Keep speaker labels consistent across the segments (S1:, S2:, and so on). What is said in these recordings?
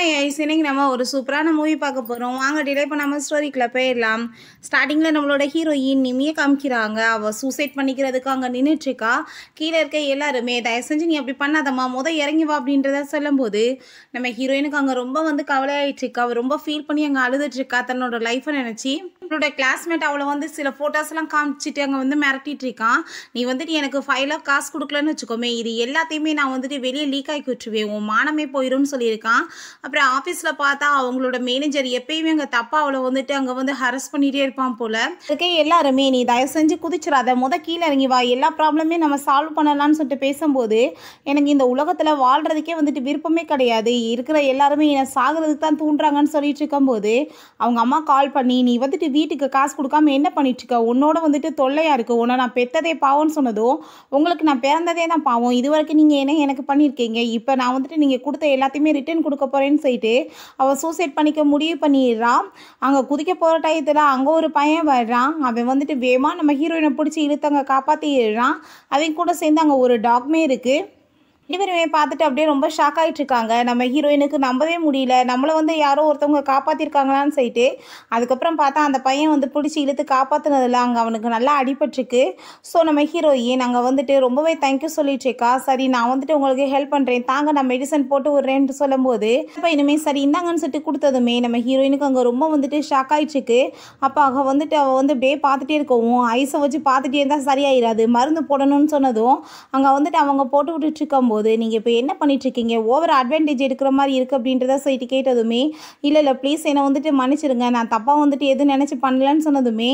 S1: hi ice இன்னைக்கு நம்ம ஒரு சூப்பரான மூவி பார்க்க போகிறோம் வாங்க டிலே பண்ணாமல் ஸ்டோரிக்குள்ளே போயிடலாம் ஸ்டார்டிங்கில் நம்மளோட ஹீரோயின் நிமியை காமிக்கிறாங்க அவள் சூசைட் பண்ணிக்கிறதுக்கு அங்கே நின்றுட்டுருக்கா கீழே இருக்க எல்லாருமே தயவு செஞ்சு நீ அப்படி பண்ணாதம்மா மொதல் இறங்கி வா அப்படின்றத சொல்லும்போது நம்ம ஹீரோயினுக்கு அங்கே ரொம்ப வந்து கவலையாயிட்டுருக்கா அவள் ரொம்ப ஃபீல் பண்ணி அங்கே அழுதுட்டுருக்கா தன்னோட லைஃப்பை நினச்சி நம்மளோட கிளாஸ்மேட் அவளை வந்து சில ஃபோட்டோஸ்லாம் காமிச்சிட்டு அங்கே வந்து மிரட்டிட்டு இருக்கான் நீ வந்துட்டு எனக்கு ஃபைவ் லாக் காசு கொடுக்கலன்னு வச்சுக்கோமே இது எல்லாத்தையுமே நான் வந்துட்டு வெளியே லீக் ஆகி விட்டுருவேன் உன் மானமே போயிடும்னு சொல்லியிருக்கான் அப்புறம் ஆஃபீஸில் பார்த்தா அவங்களோட மேனேஜர் எப்பயுமே அங்கே தப்பாக அவளை வந்துட்டு அங்கே வந்து ஹரஸ் பண்ணிகிட்டே இருப்பான் போல் அதுக்கே எல்லாருமே நீ தயவு செஞ்சு குதிச்சிடாத முத கீழே இறங்கி வா எல்லா ப்ராப்ளமே நம்ம சால்வ் பண்ணலாம்னு சொல்லிட்டு பேசும்போது எனக்கு இந்த உலகத்தில் வாழ்கிறதுக்கே வந்துட்டு விருப்பமே கிடையாது இருக்கிற எல்லாருமே என்னை சாகிறதுக்கு தான் தூண்டுறாங்கன்னு சொல்லிட்டு இருக்கும்போது அவங்க அம்மா கால் பண்ணி நீ வந்துட்டு வீட்டுக்கு காசு கொடுக்காம என்ன இருக்க உன்னோட வந்துட்டு தொல்லையாக இருக்குது உன்னை நான் பெத்ததே பாவம்னு சொன்னதும் உங்களுக்கு நான் பிறந்ததே தான் பாவம் இது வரைக்கும் நீங்கள் என்ன எனக்கு பண்ணியிருக்கீங்க இப்போ நான் வந்துட்டு நீங்கள் கொடுத்த எல்லாத்தையுமே ரிட்டர்ன் கொடுக்க போகிறேன்னு அப்படின்னு சொல்லிட்டு அவள் சூசைட் பண்ணிக்க முடிவு பண்ணிடுறான் அங்கே குதிக்க போகிற டயத்தில் அங்கே ஒரு பையன் வர்றான் அவன் வந்துட்டு வேகமாக நம்ம ஹீரோயினை பிடிச்சி இழுத்தவங்க காப்பாற்றிடுறான் அவங்க கூட சேர்ந்து அங்கே ஒரு டாக்மே இருக்குது இனிவருமே பார்த்துட்டு அப்படியே ரொம்ப ஷாக் ஆகிட்டு இருக்காங்க நம்ம ஹீரோயினுக்கு நம்பவே முடியல நம்மளை வந்து யாரோ ஒருத்தவங்க காப்பாற்றிருக்காங்களான்னு சொல்லிட்டு அதுக்கப்புறம் பார்த்தா அந்த பையன் வந்து பிடிச்சி இழுத்து காப்பாற்றினதில் அங்கே அவனுக்கு நல்லா அடிபட்டுருக்கு ஸோ நம்ம ஹீரோயின் அங்கே வந்துட்டு ரொம்பவே தேங்க்யூ சொல்லிட்டு இருக்கா சரி நான் வந்துட்டு உங்களுக்கு ஹெல்ப் பண்ணுறேன் தாங்க நான் மெடிசன் போட்டு விட்றேன்ட்டு சொல்லும்போது அப்போ இனிமேல் சரி இந்தாங்கன்னு சொல்லிட்டு கொடுத்ததுமே நம்ம ஹீரோயினுக்கு அங்கே ரொம்ப வந்துட்டு ஷாக் ஆகிட்டுருக்கு அப்போ அங்கே வந்துட்டு அவள் வந்து அப்படியே பார்த்துட்டே இருக்கவும் ஐஸை வச்சு பார்த்துட்டே இருந்தால் சரியாயிடாது மருந்து போடணும்னு சொன்னதும் அங்கே வந்துட்டு அவங்க போட்டு விட்டுட்டு இருக்கும்போது போது நீங்கள் இப்போ என்ன பண்ணிட்டுருக்கீங்க ஓவர் அட்வான்டேஜ் எடுக்கிற மாதிரி இருக்குது அப்படின்றத சொல்லிட்டு கேட்டதுமே இல்லை இல்லை ப்ளீஸ் என்னை வந்துட்டு மன்னிச்சிருங்க நான் தப்பாக வந்துட்டு எது நினச்சி பண்ணலன்னு சொன்னதுமே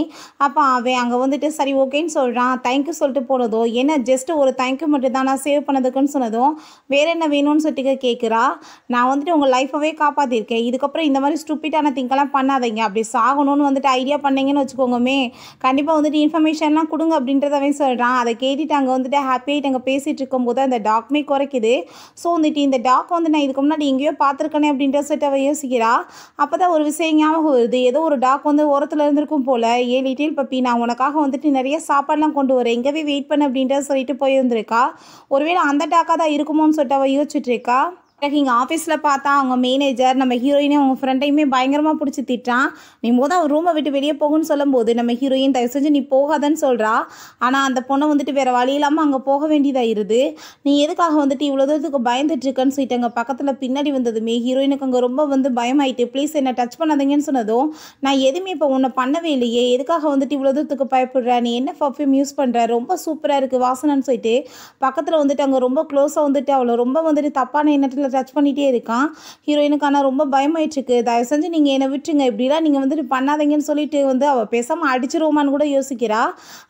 S1: அப்போ அவன் அங்கே வந்துட்டு சரி ஓகேன்னு சொல்கிறான் தேங்க்யூ சொல்லிட்டு போனதோ என்ன ஜஸ்ட்டு ஒரு தேங்க்யூ மட்டும் தான் நான் சேவ் பண்ணதுக்குன்னு சொன்னதும் வேறு என்ன வேணும்னு சொல்லிட்டு கேட்குறா நான் வந்துட்டு உங்கள் லைஃபவே காப்பாற்றிருக்கேன் இதுக்கப்புறம் இந்த மாதிரி ஸ்டூப்பிட்டான திங்கெல்லாம் பண்ணாதீங்க அப்படி சாகணும்னு வந்துட்டு ஐடியா பண்ணீங்கன்னு வச்சுக்கோங்கமே கண்டிப்பாக வந்துட்டு இன்ஃபர்மேஷன்லாம் கொடுங்க அப்படின்றதவன் சொல்கிறான் அதை கேட்டுட்டு அங்கே வந்துட்டு ஹாப்பியாகிட்டு அங்கே பேசிகிட்டு இருக்கும்போது அந்த டாக்மேக் குறைக்குது ஸோ வந்துட்டு இந்த டாக் வந்து நான் இதுக்கு முன்னாடி எங்கேயோ பார்த்துருக்கேனே அப்படின்ற சொல்லிட்டு அவள் யோசிக்கிறா அப்போ தான் ஒரு விஷயம் ஞாபகம் வருது ஏதோ ஒரு டாக் வந்து உரத்தில் இருந்திருக்கும் போல் ஏ லிட்டில் பப்பி நான் உனக்காக வந்துட்டு நிறைய சாப்பாடெலாம் கொண்டு வரேன் போய் வெயிட் பண்ண அப்படின்ற சொல்லிட்டு போயிருந்திருக்கா ஒருவேளை அந்த டாக்காக தான் இருக்குமோன்னு சொல்லிட்டு அவள் இருக்கா இங்கே ஆஃபீஸில் பார்த்தா அவங்க மேனேஜர் நம்ம ஹீரோயினே அவங்க ஃப்ரெண்டையுமே பயங்கரமாக பிடிச்சி திட்டான் நீ மோத அவன் ரூமை விட்டு வெளியே சொல்லும் சொல்லும்போது நம்ம ஹீரோயின் தயவு செஞ்சு நீ போகாதன்னு சொல்கிறா ஆனால் அந்த பொண்ணை வந்துட்டு வேறு வழி இல்லாமல் அங்கே போக வேண்டியதாக இருது நீ எதுக்காக வந்துட்டு இவ்வளோ தூரத்துக்கு பயந்துட்டுருக்கன்னு சொல்லிட்டு அங்கே பக்கத்தில் பின்னாடி வந்ததுமே ஹீரோயினுக்கு அங்கே ரொம்ப வந்து பயமாயிட்டு ப்ளீஸ் என்னை டச் பண்ணாதீங்கன்னு சொன்னதும் நான் எதுவுமே இப்போ உன்னை பண்ணவே இல்லையே எதுக்காக வந்துட்டு இவ்வளோ தூரத்துக்கு பயப்படுற நீ என்ன பர்ஃப்யூம் யூஸ் பண்ணுற ரொம்ப சூப்பராக இருக்குது வாசனைன்னு சொல்லிட்டு பக்கத்தில் வந்துட்டு அங்கே ரொம்ப க்ளோஸாக வந்துட்டு அவ்வளோ ரொம்ப வந்துட்டு தப்பான எண்ணத்தில் ஜட்ஜ் பண்ணிகிட்டே இருக்கான் ஹீரோயினுக்கு ஆனால் ரொம்ப பயமாயிட்டுருக்கு தயவு செஞ்சு நீங்கள் என்னை விட்டுருங்க இப்படிலாம் நீங்கள் வந்துட்டு பண்ணாதீங்கன்னு சொல்லிட்டு வந்து அவள் பேசாமல் அடிச்சிருவோமான்னு கூட யோசிக்கிறா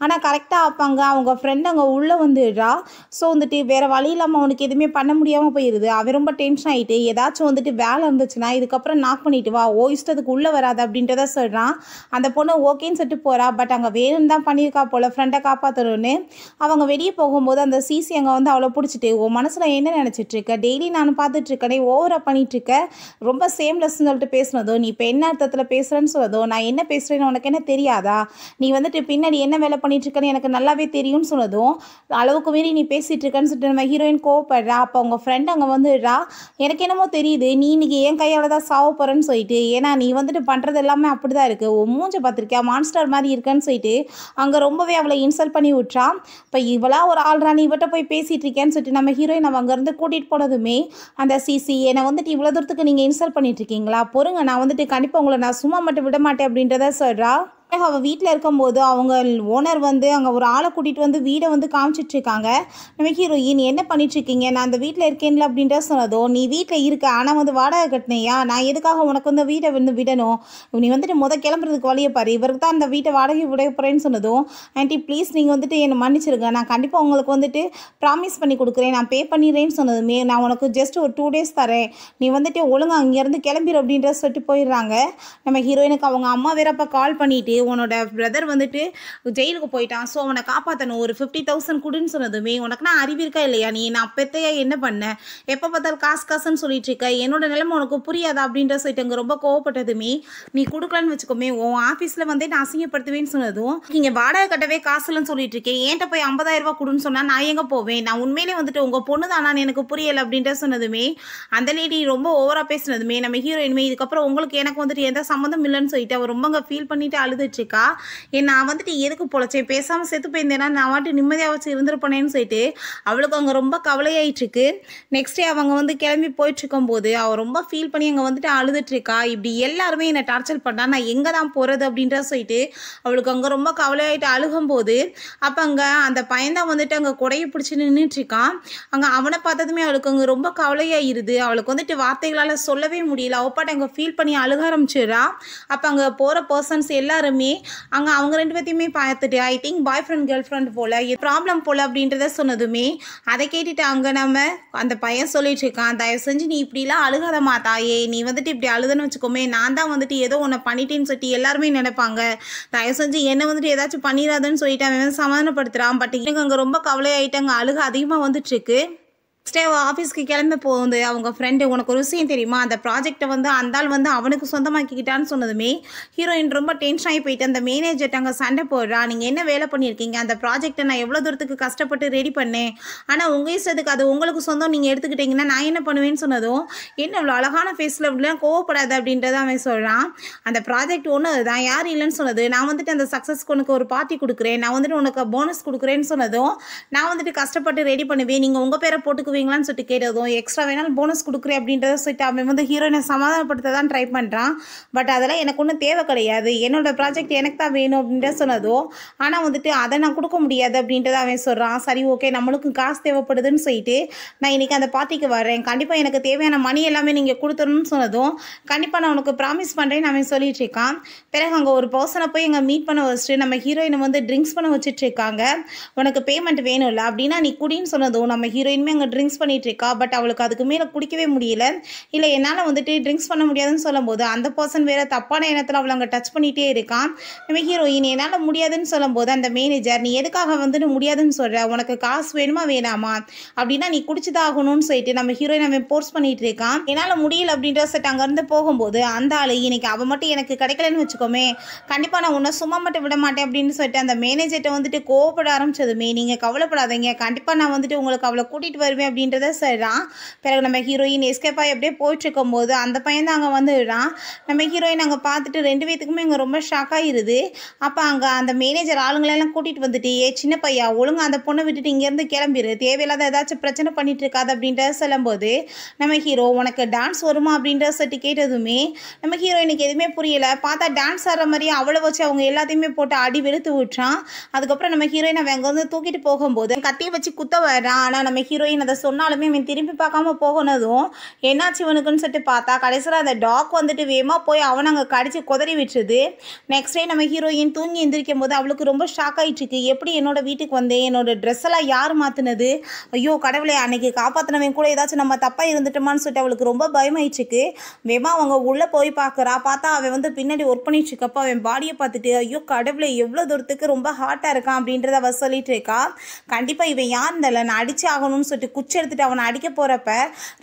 S1: ஆனால் கரெக்டாக ஆப்பாங்க அவங்க ஃப்ரெண்ட் அங்கே உள்ளே வந்துடுறா ஸோ வந்துட்டு வேறு வழி இல்லாமல் அவனுக்கு எதுவுமே பண்ண முடியாமல் போயிடுது அவ ரொம்ப டென்ஷன் ஆகிட்டு ஏதாச்சும் வந்துட்டு வேலை இருந்துச்சுன்னா இதுக்கப்புறம் நாக் பண்ணிட்டு வா ஓ இஷ்டத்துக்கு உள்ளே வராது அப்படின்றத சொல்கிறான் அந்த பொண்ணு ஓகேன்னு சொல்லிட்டு போகிறா பட் அங்கே வேணும்னு தான் பண்ணியிருக்கா போல் ஃப்ரெண்டை காப்பாற்றணும்னு அவங்க வெளியே போகும்போது அந்த சிசி அங்கே வந்து அவ்வளோ பிடிச்சிட்டு உன் மனசில் என்ன நினச்சிட்ருக்க டெய்லி நான் பார்த்து பார்த்துட்ருக்க நீ ஓவராக பண்ணிகிட்ருக்க ரொம்ப சேம்லெஸ்ன்னு சொல்லிட்டு பேசுனதோ நீ இப்போ என்ன அர்த்தத்தில் பேசுகிறேன்னு சொன்னதோ நான் என்ன பேசுகிறேன்னு உனக்கு என்ன தெரியாதா நீ வந்துட்டு பின்னாடி என்ன வேலை பண்ணிகிட்ருக்கன்னு எனக்கு நல்லாவே தெரியும்னு சொன்னதும் அளவுக்கு மீறி நீ பேசிகிட்டு இருக்கன்னு சொல்லிட்டு நம்ம ஹீரோயின் கோவப்படுறா அப்போ உங்கள் ஃப்ரெண்ட் அங்கே வந்துடுறா எனக்கு என்னமோ தெரியுது நீ இன்றைக்கி என் கையால் தான் சாவ போகிறேன்னு சொல்லிட்டு ஏன்னா நீ வந்துட்டு பண்ணுறது எல்லாமே அப்படி தான் இருக்குது மூஞ்ச பார்த்துருக்கியா மான்ஸ்டர் மாதிரி இருக்கேன்னு சொல்லிட்டு அங்கே ரொம்பவே அவளை இன்சல்ட் பண்ணி விட்றான் இப்போ இவளா ஒரு ஆள்ரா நீ இவட்ட போய் பேசிகிட்டு இருக்கேன்னு சொல்லிட்டு நம்ம ஹீரோயின் அவங்க அங்கேருந்து கூட்டிகிட்டு போனதுமே அந்த சிசி என்னை வந்துட்டு இவ்வளோ தூரத்துக்கு நீங்கள் இன்சல்ட் பண்ணிட்டு இருக்கீங்களா பொறுங்க நான் வந்துட்டு கண்டிப்பாக உங்களை நான் சும்மா மட்டும் விட மாட்டேன் அப்படின்றத சொல்கிறா அவள் வீட்டில் இருக்கும்போது அவங்க ஓனர் வந்து அங்கே ஒரு ஆளை கூட்டிகிட்டு வந்து வீடை வந்து காமிச்சிட்ருக்காங்க நம்ம ஹீரோயின் என்ன பண்ணிட்டுருக்கீங்க நான் அந்த வீட்டில் இருக்கேன்ல அப்படின்ற சொன்னதோ நீ வீட்டில் இருக்க ஆனால் வந்து வாடகை கட்டினையா நான் எதுக்காக உனக்கு வந்து வீட்டை வந்து விடணும் நீ வந்துட்டு முத கிளம்புறதுக்கு வழியை பாரு இவருக்கு தான் அந்த வீட்டை வாடகை விட போகிறேன்னு சொன்னதும் ஆண்டி ப்ளீஸ் நீங்கள் வந்துட்டு என்னை மன்னிச்சிருங்க நான் கண்டிப்பாக உங்களுக்கு வந்துட்டு ப்ராமிஸ் பண்ணி கொடுக்குறேன் நான் பே பண்ணிடுறேன்னு சொன்னதுமே நான் உனக்கு ஜஸ்ட் ஒரு டூ டேஸ் தரேன் நீ வந்துட்டு ஒழுங்காக அங்கேருந்து கிளம்பிடு அப்படின்ற சொல்லிட்டு போயிடுறாங்க நம்ம ஹீரோயினுக்கு அவங்க அம்மா வேறப்போ கால் பண்ணிவிட்டு உன்னோட பிரதர் வந்துட்டு ஜெயிலுக்கு போயிட்டான் ஸோ அவனை காப்பாற்றணும் ஒரு ஃபிஃப்டி தௌசண்ட் கொடுன்னு சொன்னதுமே உனக்கு நான் அறிவிருக்கா இல்லையா நீ நான் அப்பத்தையா என்ன பண்ண எப்போ பார்த்தாலும் காசு காசுன்னு சொல்லிட்டு இருக்க என்னோட நிலைமை உனக்கு புரியாதா அப்படின்ற சொல்லிட்டு அங்கே ரொம்ப கோவப்பட்டதுமே நீ கொடுக்கலன்னு வச்சுக்கோமே உன் ஆஃபீஸில் வந்து நான் அசிங்கப்படுத்துவேன்னு சொன்னதும் நீங்கள் வாடகை கட்டவே காசு இல்லைன்னு சொல்லிட்டு இருக்கேன் ஏன்ட்ட போய் ஐம்பதாயிரம் ரூபா கொடுன்னு சொன்னால் நான் எங்கே போவேன் நான் உண்மையிலே வந்துட்டு உங்கள் பொண்ணு தானான்னு எனக்கு புரியலை அப்படின்ற சொன்னதுமே அந்த லேடி ரொம்ப ஓவராக பேசினதுமே நம்ம ஹீரோயினுமே இதுக்கப்புறம் உங்களுக்கு எனக்கு வந்துட்டு எந்த சம்மந்தம் இல்லைன்னு சொல்லிட்டு அவர் ரொம்ப ஃபீல் பண்ணிட்டு அழுது என் நான் வந்துட்டு எதுக்கு பொழைச்சேன் பேசாமல் செத்து போயிருந்தேன்னா நான் வாட்டி நிம்மதியாக வச்சு இருந்திருப்பேனேன்னு சொல்லிட்டு அவளுக்கு அங்கே ரொம்ப கவலையாயிட்டுருக்கு நெக்ஸ்ட் டே அவங்க வந்து கிளம்பி போயிட்டுருக்கும்போது அவள் ரொம்ப ஃபீல் பண்ணி அங்கே வந்துட்டு அழுதுட்ருக்கா இப்படி எல்லாருமே என்னை டார்ச்சர் பண்ணா நான் எங்கே தான் போகிறது அப்படின்ற சொல்லிட்டு அவளுக்கு அங்கே ரொம்ப கவலையாயிட்டு அழுகும்போது அப்போ அங்கே அந்த பயந்தான் வந்துட்டு அங்கே குடையை பிடிச்சி நின்றுட்டுருக்கான் அங்கே அவனை பார்த்ததுமே அவளுக்கு அங்கே ரொம்ப கவலையாயிருது அவளுக்கு வந்துட்டு வார்த்தைகளால் சொல்லவே முடியல அவப்பாட்ட அங்கே ஃபீல் பண்ணி அழுக ஆரம்பிச்சிடுறா அப்போ அங்கே போகிற பர்சன்ஸ் எல்லாருமே இருந்தாலுமே அங்கே அவங்க ரெண்டு பேர்த்தையுமே பார்த்துட்டு I think boyfriend girlfriend போல் ப்ராப்ளம் போல் அப்படின்றத சொன்னதுமே அதை கேட்டுட்டு அங்கே நம்ம அந்த பையன் சொல்லிட்டு இருக்கான் தயவு செஞ்சு நீ இப்படிலாம் அழுகாத மாத்தாயே நீ வந்துட்டு இப்படி அழுதுன்னு வச்சுக்கோமே நான் தான் வந்துட்டு ஏதோ உன்னை பண்ணிட்டேன்னு சொல்லிட்டு எல்லாருமே நினைப்பாங்க தயவு செஞ்சு என்னை வந்துட்டு ஏதாச்சும் பண்ணிடாதுன்னு சொல்லிட்டு அவன் சமாதானப்படுத்துகிறான் பட் எனக்கு அங்கே ரொம்ப கவலையாயிட்டு அங்கே அழுக அதிகமாக வந்துட்டுருக்கு நெக்ஸ்ட் டே ஆஃபீஸ்க்கு கிளம்ப போகுது அவங்க ஃப்ரெண்டு உனக்கு ஒரு விஷயம் தெரியுமா அந்த ப்ராஜெக்டை வந்து அந்தால் வந்து அவனுக்கு சொந்தமாக்கிக்கிட்டான்னு சொன்னதுமே ஹீரோயின் ரொம்ப டென்ஷன் ஆகி போயிட்டு அந்த மேனேஜர்ட்ட அங்கே சண்டை போடுறா நீங்கள் என்ன வேலை பண்ணியிருக்கீங்க அந்த ப்ராஜெக்டை நான் எவ்வளோ தூரத்துக்கு கஷ்டப்பட்டு ரெடி பண்ணேன் ஆனால் உங்கள் இஷ்டத்துக்கு அது உங்களுக்கு சொந்தம் நீங்கள் எடுத்துக்கிட்டிங்கன்னா நான் என்ன பண்ணுவேன்னு சொன்னதும் என்ன இவ்வளோ அழகான ஃபேஸில் இப்படிலாம் கோவப்படாது அப்படின்றத அவன் சொல்கிறான் அந்த ப்ராஜெக்ட் ஒன்று அதுதான் யார் இல்லைன்னு சொன்னது நான் வந்துட்டு அந்த சக்ஸஸ்க்கு உனக்கு ஒரு பார்ட்டி கொடுக்குறேன் நான் வந்துட்டு உனக்கு போனஸ் கொடுக்குறேன்னு சொன்னதும் நான் வந்துட்டு கஷ்டப்பட்டு ரெடி பண்ணுவேன் நீங்கள் உங்கள் பேரை போட்டுக்கு தூங்குவீங்களான்னு சொல்லிட்டு கேட்டதும் எக்ஸ்ட்ரா வேணாலும் போனஸ் கொடுக்குறேன் அப்படின்றத சொல்லிட்டு அவன் வந்து ஹீரோயினை சமாதானப்படுத்த தான் ட்ரை பண்ணுறான் பட் அதெல்லாம் எனக்கு ஒன்றும் தேவை கிடையாது என்னோடய ப்ராஜெக்ட் எனக்கு தான் வேணும் அப்படின்ற சொன்னதோ ஆனால் வந்துட்டு அதை நான் கொடுக்க முடியாது அப்படின்றத அவன் சொல்கிறான் சரி ஓகே நம்மளுக்கும் காசு தேவைப்படுதுன்னு சொல்லிட்டு நான் இன்றைக்கி அந்த பார்ட்டிக்கு வரேன் கண்டிப்பாக எனக்கு தேவையான மணி எல்லாமே நீங்கள் கொடுத்துருன்னு சொன்னதும் கண்டிப்பாக நான் உனக்கு ப்ராமிஸ் பண்ணுறேன்னு அவன் சொல்லிட்டு இருக்கான் பிறகு அங்கே ஒரு பர்சனை போய் எங்கள் மீட் பண்ண வச்சுட்டு நம்ம ஹீரோயினை வந்து ட்ரிங்க்ஸ் பண்ண வச்சுட்டு இருக்காங்க உனக்கு பேமெண்ட் வேணும்ல அப்படின்னா நீ குடின்னு சொன்னதும் நம்ம ஹீரோயினுமே அங்கே ட்ரிங்க்ஸ் ட்ரிங்க்ஸ் இருக்கா பட் அவளுக்கு அதுக்கு மேலே குடிக்கவே முடியல இல்லை என்னால் வந்துட்டு ட்ரிங்க்ஸ் பண்ண முடியாதுன்னு சொல்லும்போது அந்த பர்சன் வேறு தப்பான எண்ணத்தில் அவளை அங்கே டச் பண்ணிகிட்டே இருக்கான் நம்ம ஹீரோயின் என்னால் முடியாதுன்னு சொல்லும்போது அந்த மேனேஜர் நீ எதுக்காக வந்துட்டு முடியாதுன்னு சொல்கிற உனக்கு காசு வேணுமா வேணாமா அப்படின்னா நீ குடிச்சுதாகணும்னு சொல்லிட்டு நம்ம ஹீரோயின் அவன் போர்ஸ் பண்ணிகிட்டு இருக்கான் என்னால் முடியல அப்படின்ற செட் அங்கேருந்து போகும்போது அந்த ஆள் இன்னைக்கு அவன் மட்டும் எனக்கு கிடைக்கலன்னு வச்சுக்கோமே கண்டிப்பாக நான் உன்னை சும்மா மட்டும் விட மாட்டேன் அப்படின்னு சொல்லிட்டு அந்த மேனேஜர்கிட்ட வந்துட்டு கோவப்பட ஆரம்பிச்சதுமே நீங்கள் கவலைப்படாதீங்க கண்டிப்பாக நான் வந்துட்டு உங்களுக்கு அவளை கூட்டிகிட்டு வருவேன் அப்படின்றத சொல்கிறான் பிறகு நம்ம ஹீரோயின் எஸ்கேப் ஆகி அப்படியே போயிட்டுருக்கும் போது அந்த பையன் தான் அங்கே வந்துடுறான் நம்ம ஹீரோயின் அங்கே பார்த்துட்டு ரெண்டு பேத்துக்குமே இங்கே ரொம்ப ஷாக் ஆகிடுது அப்போ அங்கே அந்த மேனேஜர் ஆளுங்களெல்லாம் கூட்டிகிட்டு வந்துட்டு ஏ சின்ன பையா ஒழுங்காக அந்த பொண்ணை விட்டுட்டு இங்கேருந்து கிளம்பிடு தேவையில்லாத ஏதாச்சும் பிரச்சனை பண்ணிகிட்டு இருக்காது அப்படின்றத சொல்லும்போது நம்ம ஹீரோ உனக்கு டான்ஸ் வருமா அப்படின்றத சொல்லிட்டு கேட்டதுமே நம்ம ஹீரோயினுக்கு எதுவுமே புரியலை பார்த்தா டான்ஸ் ஆடுற மாதிரியே அவ்வளோ வச்சு அவங்க எல்லாத்தையுமே போட்டு அடி வெளுத்து விட்டுறான் அதுக்கப்புறம் நம்ம ஹீரோயினை அவன் அங்கேருந்து தூக்கிட்டு போகும்போது கத்தியை வச்சு குத்த வரான் ஆனால் நம்ம ஹீரோயின் அதை சொன்னாலுமே இவன் திரும்பி பார்க்காம போகணும் என்னாச்சு இவனுக்குன்னு சொல்லிட்டு பார்த்தா கடைசியில் அந்த டாக் வந்துட்டு வேகமாக போய் அவனை அங்கே கடிச்சு குதறி விட்டுருது நெக்ஸ்ட் டே நம்ம ஹீரோயின் தூங்கி எந்திரிக்கும் போது அவளுக்கு ரொம்ப ஷாக் இருக்கு எப்படி என்னோட வீட்டுக்கு வந்தேன் என்னோட எல்லாம் யார் மாற்றினது ஐயோ கடவுளை அன்னைக்கு காப்பாற்றினவன் கூட ஏதாச்சும் நம்ம தப்பாக இருந்துட்டோமான்னு சொல்லிட்டு அவளுக்கு ரொம்ப பயமாயிடுச்சுக்கு வேமா அவங்க உள்ளே போய் பார்க்குறா பார்த்தா அவன் வந்து பின்னாடி ஒர்க் பண்ணிட்டு இருக்கப்போ அவன் பாடியை பார்த்துட்டு ஐயோ கடவுளை எவ்வளோ தூரத்துக்கு ரொம்ப ஹார்ட்டாக இருக்கான் அப்படின்றத அவ சொல்லிட்டு இருக்கா கண்டிப்பாக இவன் யார் இருந்தால நான் அடிச்சு ஆகணும்னு சொல்லிட்டு குச்சி பிக்ஸ் எடுத்துகிட்டு அவனை அடிக்க போகிறப்ப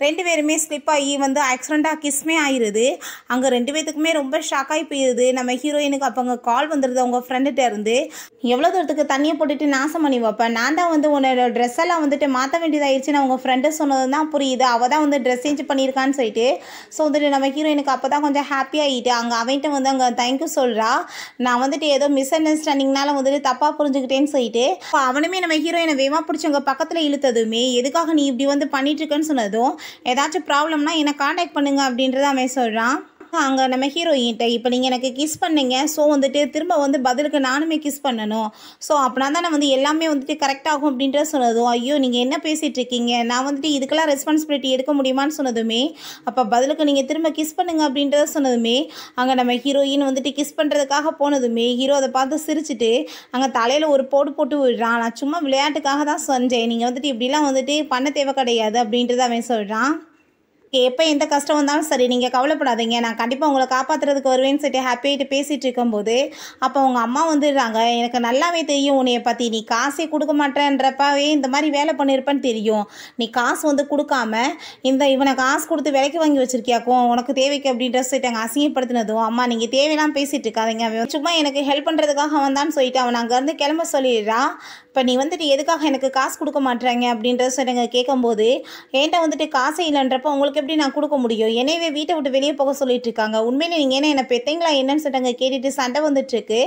S1: ரெண்டு பேருமே ஸ்லிப் ஆகி வந்து ஆக்சிடெண்ட்டாக கிஸ்மே ஆயிடுது அங்கே ரெண்டு பேத்துக்குமே ரொம்ப ஷாக் ஆகி போயிடுது நம்ம ஹீரோயினுக்கு அப்போ அங்கே கால் வந்துடுது அவங்க ஃப்ரெண்டுகிட்ட இருந்து எவ்வளோ தூரத்துக்கு தண்ணியை போட்டுட்டு நாசம் பண்ணி வைப்பேன் நான் தான் வந்து உன்னோட ட்ரெஸ் எல்லாம் வந்துட்டு மாற்ற வேண்டியதாயிருச்சுன்னு நான் உங்கள் ஃப்ரெண்டு சொன்னது தான் புரியுது அவள் தான் வந்து ட்ரெஸ் சேஞ்ச் பண்ணியிருக்கான்னு சொல்லிட்டு ஸோ வந்துட்டு நம்ம ஹீரோயினுக்கு அப்போ தான் கொஞ்சம் ஹாப்பியாகிட்டு அங்கே அவன்கிட்ட வந்து அங்கே தேங்க்யூ சொல்கிறா நான் வந்துட்டு ஏதோ மிஸ் அண்டர்ஸ்டாண்டிங்னால வந்துட்டு தப்பாக புரிஞ்சுக்கிட்டேன்னு சொல்லிட்டு அவனுமே நம்ம ஹீரோயினை வேமா பிடிச்சவங்க பக்கத்தில் இழுத்ததுமே எதுக்காக நீ இப்படி வந்து இருக்கேன்னு சொன்னதும் ஏதாச்சும் ப்ராப்ளம்னா என்னை காண்டாக்ட் பண்ணுங்கள் அப்படின்றத அவன் சொல்கிறான் அங்கே நம்ம ஹீரோயின்கிட்ட இப்போ நீங்கள் எனக்கு கிஸ் பண்ணுங்க ஸோ வந்துட்டு திரும்ப வந்து பதிலுக்கு நானுமே கிஸ் பண்ணணும் ஸோ அப்படின்னா தான் வந்து எல்லாமே வந்துட்டு கரெக்டாகும் அப்படின்ற சொன்னதும் ஐயோ நீங்கள் என்ன பேசிகிட்டு இருக்கீங்க நான் வந்துட்டு இதுக்கெல்லாம் ரெஸ்பான்சிபிலிட்டி எடுக்க முடியுமான்னு சொன்னதுமே அப்போ பதிலுக்கு நீங்கள் திரும்ப கிஸ் பண்ணுங்க அப்படின்றத சொன்னதுமே அங்கே நம்ம ஹீரோயின் வந்துட்டு கிஸ் பண்ணுறதுக்காக போனதுமே ஹீரோ அதை பார்த்து சிரிச்சுட்டு அங்கே தலையில் ஒரு போடு போட்டு விடுறான் நான் சும்மா விளையாட்டுக்காக தான் செஞ்சேன் நீங்கள் வந்துட்டு இப்படிலாம் வந்துட்டு பண்ண தேவை கிடையாது அப்படின்றத அவன் சொல்கிறான் எப்போ எந்த கஷ்டம் வந்தாலும் சரி நீங்கள் கவலைப்படாதீங்க நான் கண்டிப்பாக உங்களை காப்பாற்றுறதுக்கு வருவேன்னு சொல்லிட்டு ஹாப்பியாகிட்டு பேசிகிட்டு இருக்கும்போது அப்போ அவங்க அம்மா வந்துடுறாங்க எனக்கு நல்லாவே தெரியும் உன்னைய பற்றி நீ காசே கொடுக்க மாட்டேன்றப்பாவே இந்த மாதிரி வேலை பண்ணியிருப்பேன்னு தெரியும் நீ காசு வந்து கொடுக்காம இந்த இவனை காசு கொடுத்து விலைக்கு வாங்கி வச்சுருக்கியாக்கும் உனக்கு தேவைக்கு அப்படின்ற சொல்லிட்டு அங்கே அசிங்கப்படுத்தினதும் அம்மா நீங்கள் தேவையெல்லாம் பேசிகிட்டு இருக்காதிங்க சும்மா எனக்கு ஹெல்ப் பண்ணுறதுக்காக வந்தான்னு சொல்லிட்டு அவன் அங்கேருந்து கிளம்ப சொல்லிடுறான் இப்போ நீ வந்துட்டு எதுக்காக எனக்கு காசு கொடுக்க மாட்டேறாங்க அப்படின்றத சொல்லுங்க கேட்கும்போது ஏன்ட்ட வந்துட்டு காசு இல்லைன்றப்போ உங்களுக்கு எப்படி நான் கொடுக்க முடியும் என்னையவே வீட்டை விட்டு வெளியே போக சொல்லிட்டு இருக்காங்க உண்மையிலே நீங்கள் என்ன என்னை பெத்தீங்களா என்னன்னு அங்கே கேட்டுட்டு சண்டை வந்துட்டுருக்கு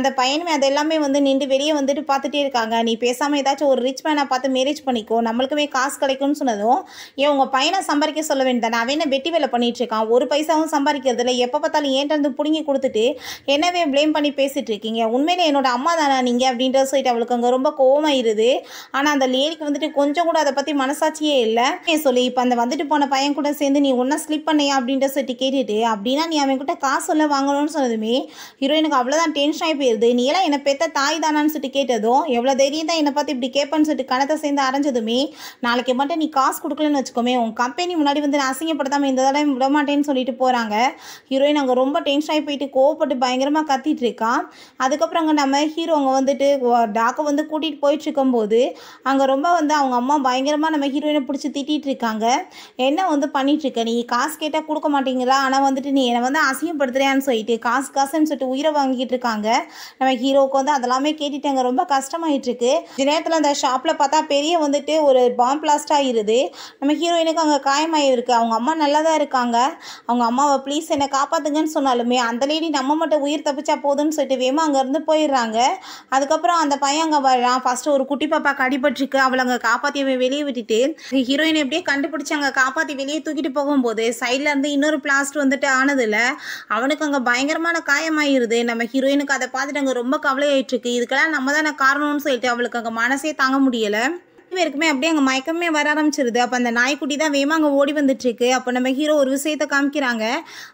S1: அந்த பையனுமே அது எல்லாமே வந்து நின்று வெளியே வந்துட்டு பார்த்துட்டே இருக்காங்க நீ பேசாமல் ஏதாச்சும் ஒரு ரிச் மேனை பார்த்து மேரேஜ் பண்ணிக்கோ நம்மளுக்குமே காசு கிடைக்கும்னு சொன்னதும் ஏன் உங்கள் பையனை சம்பாதிக்க சொல்ல வேண்டாம் நான் வேணா வெட்டி வேலை பண்ணிட்டுருக்கான் இருக்கான் ஒரு பைசாவும் சம்பாதிக்கிறதுல எப்போ பார்த்தாலும் ஏன்ட்டு வந்து பிடுங்கி கொடுத்துட்டு என்னவே ப்ளேம் பண்ணி பேசிகிட்டு இருக்கீங்க உண்மையிலே என்னோட அம்மா தானா நீங்கள் அப்படின்றத சொல்லிட்டு அவளுக்கு அங்கே ரொம்ப கோவம் ஆயிருது ஆனால் அந்த லேடிக்கு வந்துட்டு கொஞ்சம் கூட அதை பற்றி மனசாட்சியே இல்லை சொல்லி இப்போ அந்த வந்துட்டு போன பையன் கூட சேர்ந்து நீ ஒன்றா ஸ்லிப் பண்ணியா அப்படின்ற சொல்லி கேட்டுட்டு அப்படின்னா நீ அவன் கிட்ட காசு சொல்ல வாங்கணும்னு சொன்னதுமே ஹீரோயினுக்கு அவ்வளோதான் டென்ஷன் ஆகி போயிருது நீ எல்லாம் என்னை பெத்த தாய் தானான்னு சொல்லிட்டு கேட்டதும் எவ்வளோ தைரியம் தான் என்னை பார்த்து இப்படி கேட்பேன்னு சொல்லிட்டு கணத்தை சேர்ந்து அரைஞ்சதுமே நாளைக்கு மட்டும் நீ காசு கொடுக்கலன்னு வச்சுக்கோமே உன் கம்பெனி முன்னாடி வந்து நான் அசிங்கப்படுத்தாமல் இந்த தடவை விடமாட்டேன்னு சொல்லிட்டு போகிறாங்க ஹீரோயின் அங்கே ரொம்ப டென்ஷன் ஆகி போயிட்டு கோவப்பட்டு பயங்கரமாக கத்திட்டு இருக்கான் அதுக்கப்புறம் அங்கே நம்ம ஹீரோ அங்கே வந்துட்டு டாக்கை வந்து கூட்டு கூட்டிகிட்டு போயிட்டுருக்கும்போது அங்கே ரொம்ப வந்து அவங்க அம்மா பயங்கரமாக நம்ம ஹீரோயினை பிடிச்சி திட்டிகிட்டு இருக்காங்க என்ன வந்து பண்ணிகிட்ருக்க நீ காசு கேட்டால் கொடுக்க மாட்டீங்களா ஆனால் வந்துட்டு நீ என்னை வந்து அசிங்கப்படுத்துறியான்னு சொல்லிட்டு காசு காசுன்னு சொல்லிட்டு உயிரை வாங்கிட்டு இருக்காங்க நம்ம ஹீரோவுக்கு வந்து அதெல்லாமே கேட்டுட்டு ரொம்ப கஷ்டமாயிட்டுருக்கு இது நேரத்தில் அந்த ஷாப்பில் பார்த்தா பெரிய வந்துட்டு ஒரு பாம் பிளாஸ்ட் ஆகிடுது நம்ம ஹீரோயினுக்கு அங்கே காயமாயிருக்கு அவங்க அம்மா நல்லா தான் இருக்காங்க அவங்க அம்மாவை ப்ளீஸ் என்னை காப்பாற்றுங்கன்னு சொன்னாலுமே அந்த லேடி நம்ம மட்டும் உயிர் தப்பிச்சா போதும்னு சொல்லிட்டு வேமா அங்கேருந்து போயிடுறாங்க அதுக்கப்புறம் அந்த பையன் அங்கே போகிறான் ஃபர்ஸ்ட் ஒரு குட்டி பாப்பா கடிபட்டுருக்கு அவளை அங்கே காப்பாற்றி அவன் வெளியே விட்டுட்டு ஹீரோயின் எப்படியே கண்டுபிடிச்சி அங்கே காப்பாற்றி வெளியே தூக்கிட்டு போகும்போது இருந்து இன்னொரு பிளாஸ்ட் வந்துட்டு ஆனதில் அவனுக்கு அங்கே பயங்கரமான காயமாயிருது நம்ம ஹீரோயினுக்கு அதை பார்த்துட்டு அங்கே ரொம்ப இருக்கு இதுக்கெல்லாம் நம்ம தானே காரணம்னு சொல்லிட்டு அவளுக்கு அங்கே மனசே தாங்க முடியலை பேருக்குமே அப்படியே அங்கே மயக்கமே வர ஆரம்பிச்சிருது அப்போ அந்த நாய்க்குட்டி தான் வேகமாக அங்கே ஓடி வந்துட்டுருக்கு அப்போ நம்ம ஹீரோ ஒரு விஷயத்தை காமிக்கிறாங்க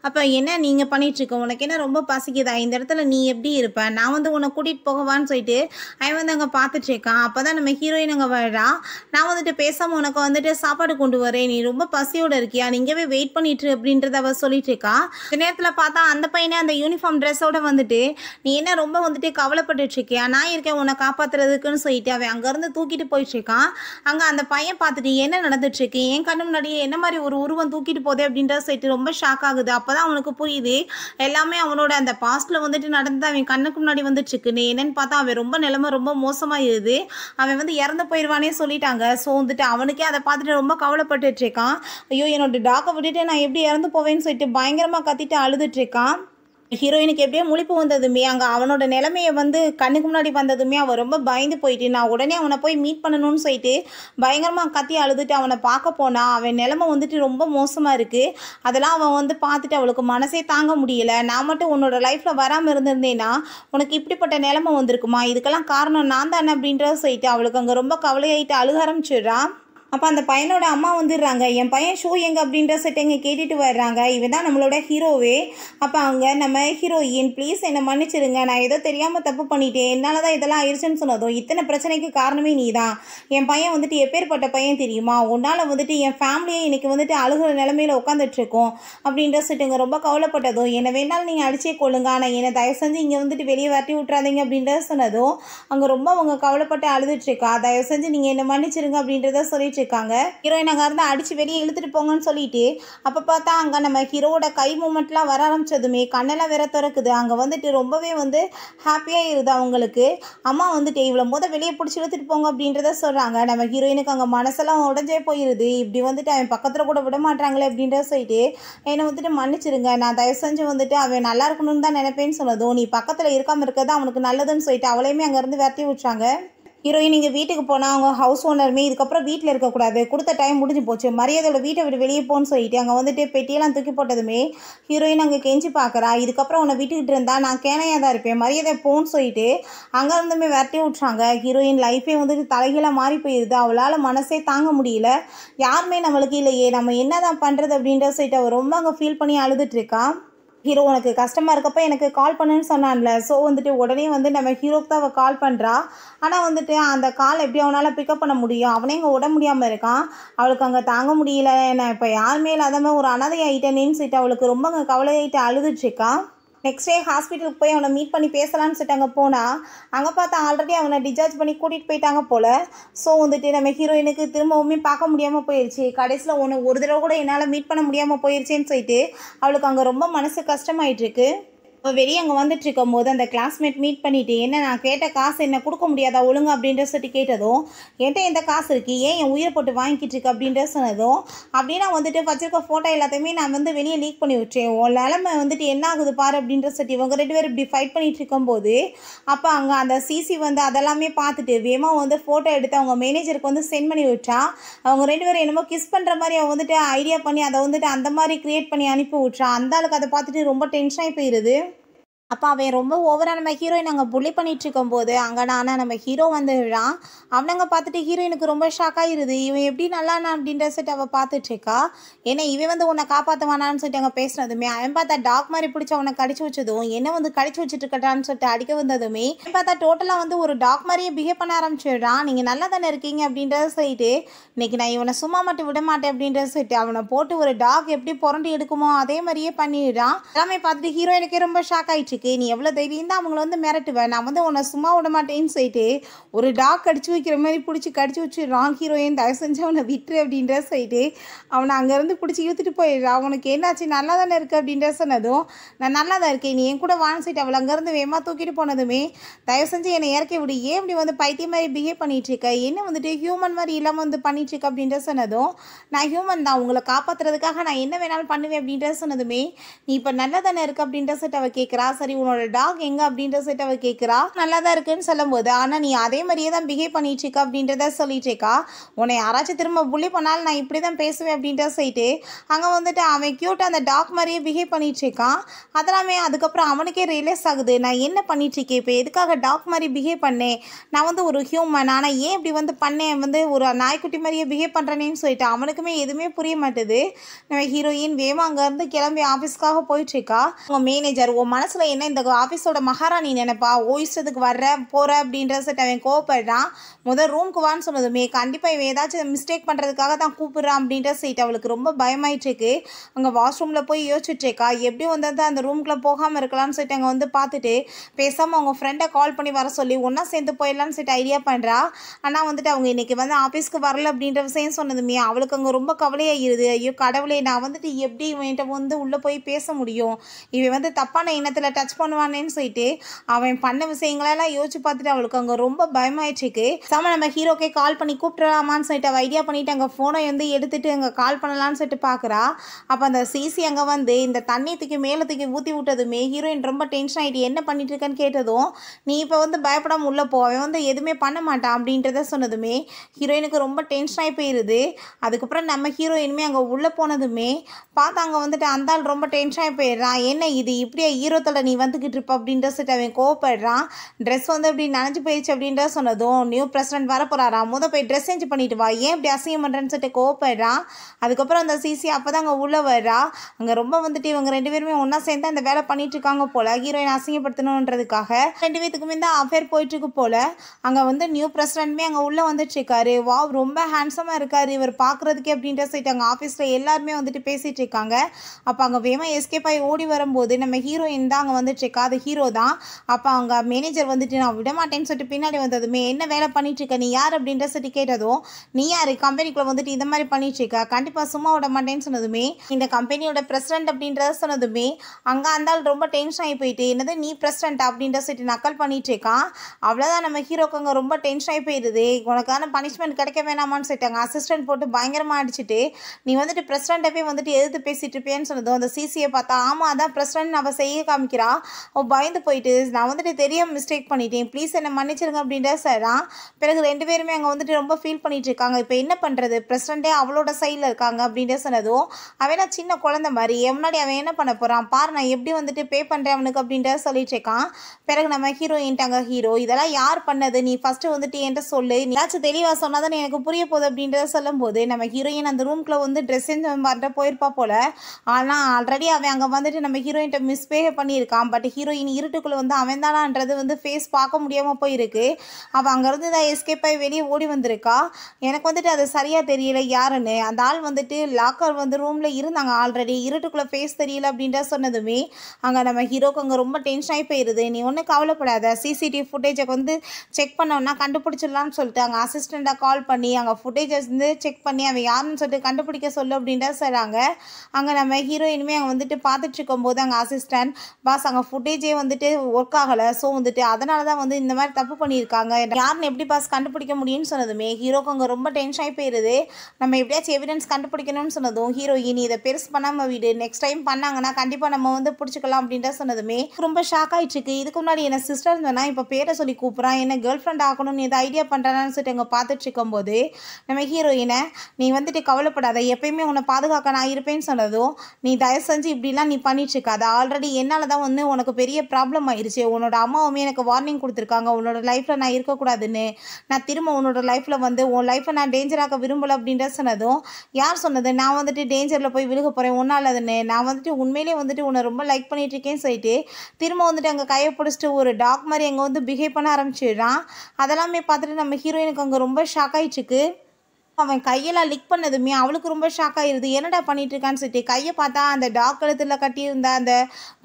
S1: அப்போ என்ன நீங்கள் பண்ணிகிட்ருக்க உனக்கு என்ன ரொம்ப பசிக்குதா இந்த இடத்துல நீ எப்படி இருப்பேன் நான் வந்து உன்னை கூட்டிகிட்டு போகவான்னு சொல்லிட்டு அவன் வந்து அங்கே பார்த்துட்ருக்கான் அப்போ தான் நம்ம ஹீரோயின் அங்கே வர்றா நான் வந்துட்டு பேசாமல் உனக்கு வந்துட்டு சாப்பாடு கொண்டு வரேன் நீ ரொம்ப பசியோடு இருக்கியா நீங்கவே வெயிட் பண்ணிட்டு அப்படின்றத அவள் சொல்லிட்டு இருக்கா இந்த நேரத்தில் பார்த்தா அந்த பையனை அந்த யூனிஃபார்ம் ட்ரெஸ்ஸோட வந்துட்டு நீ என்ன ரொம்ப வந்துட்டு கவலைப்பட்டுருக்கியா நான் இருக்கேன் உன்னை காப்பாற்றுறதுக்குன்னு சொல்லிட்டு அவன் அங்கேருந்து தூக்கிட்டு போயிட்டுருக்கான் அங்கே அந்த பையன் பார்த்துட்டு என்ன நடந்துட்டுருக்கு என் கண்ணு முன்னாடியே என்ன மாதிரி ஒரு உருவம் தூக்கிட்டு போதே அப்படின்ற சொல்லிட்டு ரொம்ப ஷாக் ஆகுது அப்போ தான் அவனுக்கு புரியுது எல்லாமே அவனோட அந்த பாஸ்ட்டில் வந்துட்டு நடந்து அவன் கண்ணுக்கு முன்னாடி வந்துட்டுருக்குன்னு என்னென்னு பார்த்தா அவன் ரொம்ப நிலமை ரொம்ப மோசமாக இருது அவன் வந்து இறந்து போயிடுவானே சொல்லிட்டாங்க ஸோ வந்துட்டு அவனுக்கே அதை பார்த்துட்டு ரொம்ப கவலைப்பட்டுருக்கான் ஐயோ என்னோட டாக்கை விட்டுட்டு நான் எப்படி இறந்து போவேன்னு சொல்லிட்டு பயங்கரமாக கத்திட்டு அழுதுட்ருக்கான் ஹீரோயினுக்கு எப்படியோ முழிப்பு வந்ததுமே அங்கே அவனோட நிலைமையை வந்து கண்ணுக்கு முன்னாடி வந்ததுமே அவன் ரொம்ப பயந்து போயிட்டு நான் உடனே அவனை போய் மீட் பண்ணணும்னு சொல்லிட்டு பயங்கரமாக கத்தி அழுதுட்டு அவனை பார்க்க போனான் அவன் நிலைமை வந்துட்டு ரொம்ப மோசமாக இருக்குது அதெல்லாம் அவன் வந்து பார்த்துட்டு அவளுக்கு மனசே தாங்க முடியல நான் மட்டும் உன்னோட லைஃப்பில் வராமல் இருந்திருந்தேன்னா உனக்கு இப்படிப்பட்ட நிலைமை வந்திருக்குமா இதுக்கெல்லாம் காரணம் நான் தானே அப்படின்றத சொல்லிட்டு அவளுக்கு அங்கே ரொம்ப கவலையாயிட்டு அழுக ஆரம்பிச்சிடுறான் அப்போ அந்த பையனோட அம்மா வந்துடுறாங்க என் பையன் ஷூ எங்கே அப்படின்ற செட்டை கேட்டுட்டு வர்றாங்க இவன் தான் நம்மளோட ஹீரோவே அப்போ அங்கே நம்ம ஹீரோயின் ப்ளீஸ் என்னை மன்னிச்சிருங்க நான் ஏதோ தெரியாமல் தப்பு பண்ணிட்டேன் என்னால் தான் இதெல்லாம் ஆயிடுச்சுன்னு சொன்னதும் இத்தனை பிரச்சனைக்கு காரணமே நீ தான் என் பையன் வந்துட்டு எப்பேற்பட்ட பையன் தெரியுமா உன்னால் வந்துட்டு என் ஃபேமிலியை இன்றைக்கி வந்துட்டு அழுகிற நிலமையில் உட்காந்துட்ருக்கோம் அப்படின்ற இங்கே ரொம்ப கவலைப்பட்டதும் என்னை வேணாலும் நீங்கள் அடிச்சே கொள்ளுங்க ஆனால் என்னை தயவு செஞ்சு இங்கே வந்துட்டு வெளியே வரட்டி விட்றாதீங்க அப்படின்றத சொன்னதும் அங்கே ரொம்ப அவங்க கவலைப்பட்டு அழுதுட்ருக்கா தயவு செஞ்சு நீங்கள் என்னை மன்னிச்சிருங்க அப்படின்றத சொல்லிட்டு அடிச்சுட்டு இருக்காங்க ஹீரோயின் அங்கே இருந்து அடிச்சு வெளியே இழுத்துட்டு போங்கன்னு சொல்லிட்டு அப்போ பார்த்தா அங்கே நம்ம ஹீரோவோட கை மூமெண்ட்லாம் வர ஆரம்பித்ததுமே கண்ணெல்லாம் வேற திறக்குது அங்கே வந்துட்டு ரொம்பவே வந்து ஹாப்பியாக இருது அவங்களுக்கு அம்மா வந்துட்டு இவ்வளோ போத வெளியே பிடிச்சி இழுத்துட்டு போங்க அப்படின்றத சொல்கிறாங்க நம்ம ஹீரோயினுக்கு அங்கே மனசெல்லாம் உடஞ்சே போயிடுது இப்படி வந்துட்டு அவன் பக்கத்தில் கூட விட மாட்டாங்களே அப்படின்றத சொல்லிட்டு என்னை வந்துட்டு மன்னிச்சிருங்க நான் தயவு செஞ்சு வந்துட்டு அவன் நல்லா இருக்கணும்னு தான் நினைப்பேன்னு சொன்னதும் நீ பக்கத்தில் இருக்காமல் இருக்கிறது அவனுக்கு நல்லதுன்னு சொல்லிட்டு அவளையுமே அங்கேருந்து விரட்டி விட்டுறாங்க ஹீரோயின் நீங்கள் வீட்டுக்கு போனால் அவங்க ஹவுஸ் ஓனருமே இதுக்கப்புறம் வீட்டில் இருக்கக்கூடாது கொடுத்த டைம் முடிஞ்சு போச்சு மரியாதையோட வீட்டை விட்டு வெளியே போகணும்னு சொல்லிட்டு அங்கே வந்துட்டு பெட்டியெல்லாம் தூக்கி போட்டதுமே ஹீரோயின் அங்கே கெஞ்சி பார்க்குறா இதுக்கப்புறம் உன்னை வீட்டுக்கிட்டு இருந்தால் நான் கேனையாக தான் இருப்பேன் மரியாதை போகணும்னு சொல்லிட்டு அங்கே இருந்துமே விரட்டி விட்றாங்க ஹீரோயின் லைஃபே வந்துட்டு தலைகீழாக மாறி போயிடுது அவளால் மனசே தாங்க முடியல யாருமே நம்மளுக்கு இல்லையே நம்ம என்ன தான் பண்ணுறது அப்படின்ற சொல்லிட்டு அவள் ரொம்ப அங்கே ஃபீல் பண்ணி அழுதுட்டு இருக்கான் ஹீரோ உனக்கு கஷ்டமாக இருக்கப்போ எனக்கு கால் பண்ணுன்னு சொன்னான்ல ஸோ வந்துட்டு உடனே வந்து நம்ம ஹீரோக்கு தான் அவள் கால் பண்ணுறா ஆனால் வந்துட்டு அந்த கால் எப்படி அவனால் பிக்கப் பண்ண முடியும் அவனே இங்கே விட முடியாமல் இருக்கான் அவளுக்கு அங்கே தாங்க முடியல என்ன இப்போ யாருமே இல்லாத ஒரு அனாதை ஆகிட்ட சொல்லிட்டு அவளுக்கு ரொம்ப கவலை ஆகிட்டு அழுதுட்ருக்கான் நெக்ஸ்ட் டே ஹாஸ்பிட்டலுக்கு போய் அவனை மீட் பண்ணி பேசலான்னு சொல்லிட்டு அங்கே போனால் அங்கே பார்த்தா ஆல்ரெடி அவனை டிஸ்சார்ஜ் பண்ணி கூட்டிகிட்டு போயிட்டாங்க போல் ஸோ வந்துட்டு நம்ம ஹீரோயினுக்கு திரும்பவுமே பார்க்க முடியாமல் போயிடுச்சு கடைசியில் ஒன்று ஒரு தடவை கூட என்னால் மீட் பண்ண முடியாமல் போயிடுச்சேன்னு சொல்லிட்டு அவளுக்கு அங்கே ரொம்ப மனசு கஷ்டமாயிட்டுருக்கு இப்போ வெளியே அங்கே வந்துட்டு இருக்கும் போது அந்த கிளாஸ்மேட் மீட் பண்ணிவிட்டு என்ன நான் கேட்ட காசு என்ன கொடுக்க முடியாதா ஒழுங்கு அப்படின்ற சொல்லிட்டு கேட்டதும் என்கிட்ட எந்த காசு இருக்குது ஏன் என் உயிரை போட்டு வாங்கிட்டு இருக்கு அப்படின்ற சொன்னதும் அப்படின்னா நான் வந்துட்டு வச்சிருக்க ஃபோட்டோ எல்லாத்தையுமே நான் வந்து வெளியே லீக் பண்ணி விட்டேன் உன் நிலமை வந்துட்டு என்ன ஆகுது பாரு அப்படின்ற சொல்லி இவங்க ரெண்டு பேரும் இப்படி ஃபைட் பண்ணிகிட்டு இருக்கும்போது அப்போ அங்கே அந்த சிசி வந்து அதெல்லாமே பார்த்துட்டு வேகமாக வந்து ஃபோட்டோ எடுத்து அவங்க மேனேஜருக்கு வந்து சென்ட் பண்ணி விட்டா அவங்க ரெண்டு பேரும் என்னமோ கிஸ் பண்ணுற மாதிரி அவன் வந்துட்டு ஐடியா பண்ணி அதை வந்துட்டு அந்த மாதிரி க்ரியேட் பண்ணி அனுப்பி விட்றான் அந்த அளவுக்கு அதை பார்த்துட்டு ரொம்ப ஆகி போயிடுது அப்போ அவன் ரொம்ப ஓவராக நம்ம ஹீரோயின் அங்கே புள்ளி பண்ணிகிட்ருக்கும் போது அங்கே ஆனால் நம்ம ஹீரோ வந்துடுறான் அவனங்க பார்த்துட்டு ஹீரோயினுக்கு ரொம்ப ஷாக் ஆகிடுது இவன் எப்படி நல்லா அப்படின்ற சொல்லிட்டு அவள் பார்த்துட்ருக்கா ஏன்னா இவன் வந்து உன்னை காப்பாற்றுவானான்னு சொல்லிட்டு அங்கே பேசினதுமே அவன் பார்த்தா டாக் மாதிரி பிடிச்சி அவனை கடிச்சு வச்சதும் என்ன வந்து கடிச்சு வச்சுட்டு இருக்கட்டான்னு சொல்லிட்டு அடிக்க வந்ததுமே அவன் பார்த்தா டோட்டலாக வந்து ஒரு டாக் மாதிரியே பிஹேவ் பண்ண ஆரம்பிச்சிடுறான் நீங்கள் நல்லா தானே இருக்கீங்க அப்படின்றத சொல்லிட்டு இன்றைக்கி நான் இவனை சும்மா மட்டும் விட மாட்டேன் அப்படின்றத சொல்லிட்டு அவனை போட்டு ஒரு டாக் எப்படி புரண்டு எடுக்குமோ அதே மாதிரியே பண்ணிடுறான் எல்லாமே பார்த்துட்டு ஹீரோயினுக்கே ரொம்ப ஷாக் ஆகிடுச்சு பேச்சுக்கு நீ எவ்வளோ தைரியம் தான் அவங்கள வந்து மிரட்டுவேன் நான் வந்து உன்னை சும்மா விட மாட்டேன்னு சொல்லிட்டு ஒரு டாக் கடிச்சு வைக்கிற மாதிரி பிடிச்சி கடிச்சு ராங் ஹீரோயின் தயவு செஞ்சு அவனை விட்டுரு அப்படின்ற சொல்லிட்டு அவனை அங்கேருந்து பிடிச்சி இழுத்துட்டு போயிடுறா அவனுக்கு என்னாச்சு நல்லா தானே இருக்குது அப்படின்ற சொன்னதும் நான் நல்லா தான் இருக்கேன் நீ என் கூட வான்னு சொல்லிட்டு அவளை அங்கேருந்து வேகமாக தூக்கிட்டு போனதுமே தயவு செஞ்சு என்னை இறக்கி விடு ஏன் இப்படி வந்து பைத்திய மாதிரி பிஹேவ் பண்ணிகிட்டு இருக்க என்ன வந்துட்டு ஹியூமன் மாதிரி இல்லாமல் வந்து பண்ணிட்டு இருக்க அப்படின்ற சொன்னதும் நான் ஹியூமன் தான் உங்களை காப்பாற்றுறதுக்காக நான் என்ன வேணாலும் பண்ணுவேன் அப்படின்ற சொன்னதுமே நீ இப்போ நல்லா தானே இருக்க அப்படின்ற சொல்லிட்டு அவள் கேட்குறா சரி உன்னோட டாக் எங்க அப்படின்ற செட் அவ கேட்குறா நல்லா தான் இருக்குன்னு சொல்லும் போது ஆனால் நீ அதே மாதிரியே தான் பிஹேவ் பண்ணிட்டு இருக்க அப்படின்றத சொல்லிட்டு இருக்கா உன்னை யாராச்சும் திரும்ப புள்ளி பண்ணாலும் நான் இப்படி தான் பேசுவேன் அப்படின்ற சொல்லிட்டு அங்கே வந்துட்டு அவன் க்யூட்டாக அந்த டாக் மாதிரியே பிஹேவ் பண்ணிட்டு இருக்கான் அதெல்லாமே அதுக்கப்புறம் அவனுக்கே ரியலைஸ் ஆகுது நான் என்ன பண்ணிட்டு இருக்கேன் இப்போ எதுக்காக டாக் மாதிரி பிஹேவ் பண்ணேன் நான் வந்து ஒரு ஹியூமன் ஆனால் ஏன் இப்படி வந்து பண்ணேன் வந்து ஒரு நாய்க்குட்டி மாதிரியே பிஹேவ் பண்ணுறனேன்னு சொல்லிட்டு அவனுக்குமே எதுவுமே புரிய மாட்டேது நம்ம ஹீரோயின் வேமா அங்கேருந்து கிளம்பி ஆஃபீஸ்க்காக போயிட்டுருக்கா உங்கள் மேனேஜர் உன் மனசில் என்ன இந்த ஆஃபீஸோட மகாராணி நினைப்பா ஓ வர்ற போகிற அப்படின்ற சட்ட அவன் கோவப்படுறான் முதல் ரூம்க்கு வான்னு சொன்னதுமே கண்டிப்பாக இவன் ஏதாச்சும் மிஸ்டேக் பண்ணுறதுக்காக தான் கூப்பிட்றான் அப்படின்ற சீட் அவளுக்கு ரொம்ப பயமாயிட்டிருக்கு அங்கே வாஷ்ரூமில் போய் யோசிச்சுட்ருக்கா எப்படி வந்தது அந்த ரூமுக்குள்ளே போகாமல் இருக்கலாம்னு சொல்லிட்டு அங்கே வந்து பார்த்துட்டு பேசாமல் அவங்க ஃப்ரெண்டை கால் பண்ணி வர சொல்லி ஒன்றா சேர்ந்து போயிடலான்னு சொல்லிட்டு ஐடியா பண்ணுறா ஆனால் வந்துட்டு அவங்க இன்றைக்கி வந்து ஆஃபீஸ்க்கு வரல அப்படின்ற விஷயம் சொன்னதுமே அவளுக்கு அங்கே ரொம்ப கவலையாகிடுது ஐயோ கடவுளே நான் வந்துட்டு எப்படி இவன்கிட்ட வந்து உள்ளே போய் பேச முடியும் இவன் வந்து தப்பான இனத்தில் டச் டச் பண்ணுவானேன்னு சொல்லிட்டு அவன் பண்ண விஷயங்களெல்லாம் யோசிச்சு பார்த்துட்டு அவளுக்கு அங்கே ரொம்ப பயமாயிடுச்சுக்கு சம நம்ம ஹீரோக்கே கால் பண்ணி கூப்பிட்டுலாமான்னு சொல்லிட்டு அவள் ஐடியா பண்ணிவிட்டு அங்கே ஃபோனை வந்து எடுத்துகிட்டு அங்கே கால் பண்ணலான்னு சொல்லிட்டு பார்க்குறா அப்போ அந்த சிசி அங்கே வந்து இந்த தண்ணி தூக்கி மேலே தூக்கி ஊற்றி விட்டதுமே ஹீரோயின் ரொம்ப டென்ஷன் ஆகிட்டு என்ன பண்ணிட்டு இருக்கேன்னு கேட்டதும் நீ இப்போ வந்து பயப்படாமல் உள்ளே போ அவன் வந்து எதுவுமே பண்ண மாட்டான் அப்படின்றத சொன்னதுமே ஹீரோயினுக்கு ரொம்ப டென்ஷன் ஆகி போயிடுது அதுக்கப்புறம் நம்ம ஹீரோயினுமே அங்கே உள்ளே போனதுமே பார்த்து அங்கே வந்துட்டு அந்த ஆள் ரொம்ப டென்ஷன் ஆகி போயிடுறான் என்ன இது இப்படியே ஹீரோத்தோட நீ வந்துக்கிட்டு இருப்ப அப்படின்ற சொல்லிட்டு அவன் கோவப்படுறான் ட்ரெஸ் வந்து அப்படி நனைஞ்சு போயிடுச்சு அப்படின்ற சொன்னதும் நியூ பிரசிடென்ட் வர முத போய் ட்ரெஸ் சேஞ்ச் பண்ணிட்டு வா ஏன் இப்படி அசிங்கம் பண்ணுறேன்னு சொல்லிட்டு கோவப்படுறான் அதுக்கப்புறம் அந்த சிசி அப்போ தான் அங்கே உள்ளே வர்றா அங்கே ரொம்ப வந்துட்டு இவங்க ரெண்டு பேருமே ஒன்றா சேர்ந்து அந்த வேலை பண்ணிட்டு இருக்காங்க போல் ஹீரோயின் அசிங்கப்படுத்தணுன்றதுக்காக ரெண்டு பேத்துக்குமே தான் அஃபேர் போயிட்டுருக்கு போல் அங்கே வந்து நியூ பிரசிடென்ட்மே அங்கே உள்ளே இருக்காரு வா ரொம்ப ஹேண்ட்ஸமாக இருக்கார் இவர் பார்க்குறதுக்கே அப்படின்ற சொல்லிட்டு அங்கே ஆஃபீஸில் எல்லாருமே வந்துட்டு பேசிகிட்டு இருக்காங்க அப்போ அங்கே வேமா எஸ்கேப் ஆகி ஓடி வரும்போது நம்ம ஹீரோயின் தான் அங்கே வந்து வந்துட்டுருக்கா அது ஹீரோ தான் அப்போ அவங்க மேனேஜர் வந்துட்டு நான் விட மாட்டேன்னு சொல்லிட்டு பின்னாடி வந்ததுமே என்ன வேலை பண்ணிட்டுருக்க நீ யார் அப்படின்ற சொல்லி கேட்டதும் நீ யார் கம்பெனிக்குள்ளே வந்துட்டு இந்த மாதிரி இருக்கா கண்டிப்பாக சும்மா விட மாட்டேன்னு சொன்னதுமே இந்த கம்பெனியோட பிரசிடென்ட் அப்படின்றத சொன்னதுமே அங்கே அந்தால் ரொம்ப டென்ஷன் ஆகி போயிட்டு என்னது நீ பிரசிடென்ட் அப்படின்ற சொல்லிட்டு நக்கல் பண்ணிட்டு இருக்கான் அவ்வளோதான் நம்ம அங்கே ரொம்ப டென்ஷன் ஆகி போயிடுது உனக்கான பனிஷ்மெண்ட் கிடைக்க வேணாமான்னு சொல்லிட்டாங்க அசிஸ்டன்ட் போட்டு பயங்கரமாக அடிச்சுட்டு நீ வந்துட்டு பிரசிடென்ட்டை போய் வந்துட்டு எதிர்த்து பேசிட்டு இருப்பேன்னு சொன்னதும் அந்த சிசியை பார்த்தா ஆமாம் அதான் பிரசிடென்ட் நம்ம செய்ய காமிக்கிறான் அவன் பயந்து போயிட்டு நான் வந்துட்டு தெரியாமல் மிஸ்டேக் பண்ணிட்டேன் ப்ளீஸ் என்னை மன்னிச்சிருங்க அப்படின்ற சாரா பிறகு ரெண்டு பேருமே அங்கே வந்துட்டு ரொம்ப ஃபீல் பண்ணிட்டு இருக்காங்க இப்போ என்ன பண்ணுறது பிரசிடண்டே அவளோட சைடில் இருக்காங்க அப்படின்ற சொன்னதும் அவன் நான் சின்ன குழந்தை மாதிரி முன்னாடி அவன் என்ன பண்ண போகிறான் பாரு நான் எப்படி வந்துட்டு பே பண்ணுறேன் அவனுக்கு அப்படின்ற சொல்லிட்டு இருக்கான் பிறகு நம்ம அங்கே ஹீரோ இதெல்லாம் யார் பண்ணது நீ ஃபஸ்ட்டு வந்துட்டு என்கிட்ட சொல்லு ஏதாச்சும் தெளிவாக சொன்னால் தான் எனக்கு புரிய போகுது அப்படின்றத சொல்லும்போது நம்ம ஹீரோயின் அந்த ரூம்குள்ளே வந்து ட்ரெஸ் செஞ்சு போயிருப்பா போல் ஆனால் ஆல்ரெடி அவன் அங்கே வந்துட்டு நம்ம ஹீரோயின்ட்ட மிஸ்பிஹேவ் பண்ணியிருக்கான் இருக்கான் பட் ஹீரோயின் இருட்டுக்குள்ளே வந்து அவன் தானான்றது வந்து ஃபேஸ் பார்க்க முடியாமல் போயிருக்கு அவள் அங்கேருந்து தான் எஸ்கேப் ஆகி வெளியே ஓடி வந்திருக்கா எனக்கு வந்துட்டு அது சரியாக தெரியல யாருன்னு அந்த ஆள் வந்துட்டு லாக்கர் வந்து ரூமில் இருந்தாங்க ஆல்ரெடி இருட்டுக்குள்ளே ஃபேஸ் தெரியல அப்படின்ற சொன்னதுமே அங்கே நம்ம ஹீரோக்கு அங்கே ரொம்ப டென்ஷன் ஆகி போயிடுது நீ ஒன்றும் கவலைப்படாத சிசிடிவி ஃபுட்டேஜை வந்து செக் பண்ணோன்னா கண்டுபிடிச்சிடலாம்னு சொல்லிட்டு அங்கே அசிஸ்டண்ட்டாக கால் பண்ணி அங்கே ஃபுட்டேஜஸ் வந்து செக் பண்ணி அவன் யாருன்னு சொல்லிட்டு கண்டுபிடிக்க சொல்லு அப்படின்ட்டு சொல்கிறாங்க அங்கே நம்ம ஹீரோயினுமே அங்கே வந்துட்டு பார்த்துட்டு இருக்கும்போது அங்கே அசிஸ்டன்ட் பாஸ் பசங்க ஃபுட்டேஜே வந்துட்டு ஒர்க் ஆகலை ஸோ வந்துட்டு அதனால தான் வந்து இந்த மாதிரி தப்பு பண்ணியிருக்காங்க யாருன்னு எப்படி பாஸ் கண்டுபிடிக்க முடியும்னு சொன்னதுமே ஹீரோக்கு அங்கே ரொம்ப டென்ஷன் ஆகி போயிடுது நம்ம எப்படியாச்சும் எவிடன்ஸ் கண்டுபிடிக்கணும்னு சொன்னதும் ஹீரோயின் இதை பெருசு பண்ணாமல் வீடு நெக்ஸ்ட் டைம் பண்ணாங்கன்னா கண்டிப்பாக நம்ம வந்து பிடிச்சிக்கலாம் அப்படின்ட்டு சொன்னதுமே ரொம்ப ஷாக் ஆகிட்டுருக்கு இதுக்கு முன்னாடி என்ன சிஸ்டர் இருந்தேன்னா இப்போ பேரை சொல்லி கூப்பிட்றான் என்ன கேர்ள் ஃப்ரெண்ட் ஆகணும்னு எதை ஐடியா பண்ணுறான்னு சொல்லிட்டு அங்கே பார்த்துட்டு இருக்கும்போது நம்ம ஹீரோயினை நீ வந்துட்டு கவலைப்படாத எப்பயுமே உன்னை பாதுகாக்க நான் இருப்பேன்னு சொன்னதும் நீ தயவு செஞ்சு இப்படிலாம் நீ பண்ணிட்டு இருக்காத ஆல்ரெடி என்னால் தான் வந்து வந்து உனக்கு பெரிய ப்ராப்ளம் ஆயிடுச்சு உன்னோட அம்மாவுமே எனக்கு வார்னிங் கொடுத்துருக்காங்க உன்னோட லைஃப்பில் நான் இருக்கக்கூடாதுன்னு நான் திரும்ப உன்னோட லைஃப்பில் வந்து உன் லைஃப்பை நான் டேஞ்சராக விரும்பலை அப்படின்ற சொன்னதும் யார் சொன்னது நான் வந்துட்டு டேஞ்சரில் போய் விழுக போகிறேன் உன்னால் அதுன்னு நான் வந்துட்டு உண்மையிலே வந்துட்டு உன்னை ரொம்ப லைக் பண்ணிகிட்ருக்கேன்னு சொல்லிட்டு திரும்ப வந்துட்டு அங்கே கையை பிடிச்சிட்டு ஒரு டாக் மாதிரி அங்கே வந்து பிஹேவ் பண்ண ஆரம்பிச்சிடுறான் அதெல்லாமே பார்த்துட்டு நம்ம ஹீரோயினுக்கு அங்கே ரொம்ப ஷாக் ஆகிட்டுருக்கு அவன் கையெல்லாம் லிக் பண்ணதுமே அவளுக்கு ரொம்ப ஷாக் ஆயிருது என்னடா பண்ணிட்டு இருக்கான்னு சொல்லிட்டு கையை பார்த்தா அந்த டாக் கழுத்தில் கட்டியிருந்த அந்த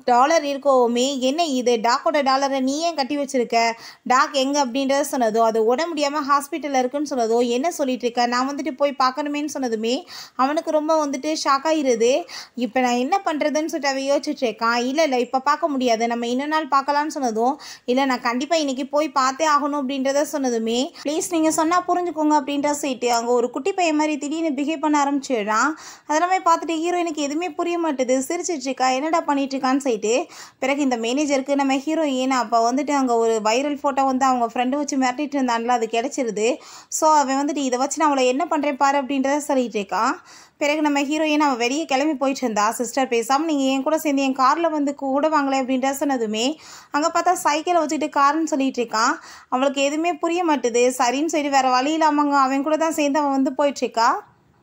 S1: டாலர் இருக்கோமே என்ன இது டாக்கோட டாலரை நீ ஏன் கட்டி வச்சிருக்க டாக் எங்கே அப்படின்றத சொன்னதோ அது உட முடியாம ஹாஸ்பிட்டலில் இருக்குன்னு சொன்னதோ என்ன சொல்லிட்டு இருக்க நான் வந்துட்டு போய் பார்க்கணுமேன்னு சொன்னதுமே அவனுக்கு ரொம்ப வந்துட்டு ஷாக் ஆயிருது இப்போ நான் என்ன பண்ணுறதுன்னு சொல்லிட்டு அவ யோசிச்சுட்டு இருக்கான் இல்லை இல்லை இப்போ பார்க்க முடியாது நம்ம இன்னொரு நாள் பார்க்கலான்னு சொன்னதும் இல்லை நான் கண்டிப்பாக இன்றைக்கி போய் பார்த்தே ஆகணும் அப்படின்றத சொன்னதுமே ப்ளீஸ் நீங்கள் சொன்னால் புரிஞ்சுக்கோங்க அப்படின்ற சொல்லிட்டு அங்கே ஒரு குட்டி பையன் மாதிரி திடீர்னு பிஹேவ் பண்ண ஆரம்பிச்சிடுறான் அதெல்லாமே பார்த்துட்டு ஹீரோயினுக்கு எதுவுமே புரிய மாட்டேது இருக்கா என்னடா இருக்கான்னு சொல்லிட்டு பிறகு இந்த மேனேஜருக்கு நம்ம ஹீரோயின் அப்போ வந்துட்டு அங்கே ஒரு வைரல் ஃபோட்டோ வந்து அவங்க ஃப்ரெண்டு வச்சு மிரட்டிட்டு இருந்தான்ல அது கிடச்சிருது ஸோ அவன் வந்துட்டு இதை வச்சு நான் அவளை என்ன பண்ணுறேன் பாரு அப்படின்றத சொல்லிகிட்டு இருக்கான் பிறகு நம்ம ஹீரோயின் அவன் வெளியே கிளம்பி போயிட்டு இருந்தா சிஸ்டர் பேசாமல் நீங்கள் என் கூட சேர்ந்து என் காரில் வந்து கூட வாங்கலை அப்படின்ற சொன்னதுமே அங்கே பார்த்தா சைக்கிளை வச்சுக்கிட்டு கார்னு சொல்லிட்டு இருக்கான் அவளுக்கு எதுவுமே புரிய மாட்டுது சரின்னு சொல்லிட்டு வேறு வழி இல்லாமல் அவன் கூட தான் சேர்ந்து அவன் வந்து போயிட்டுருக்கா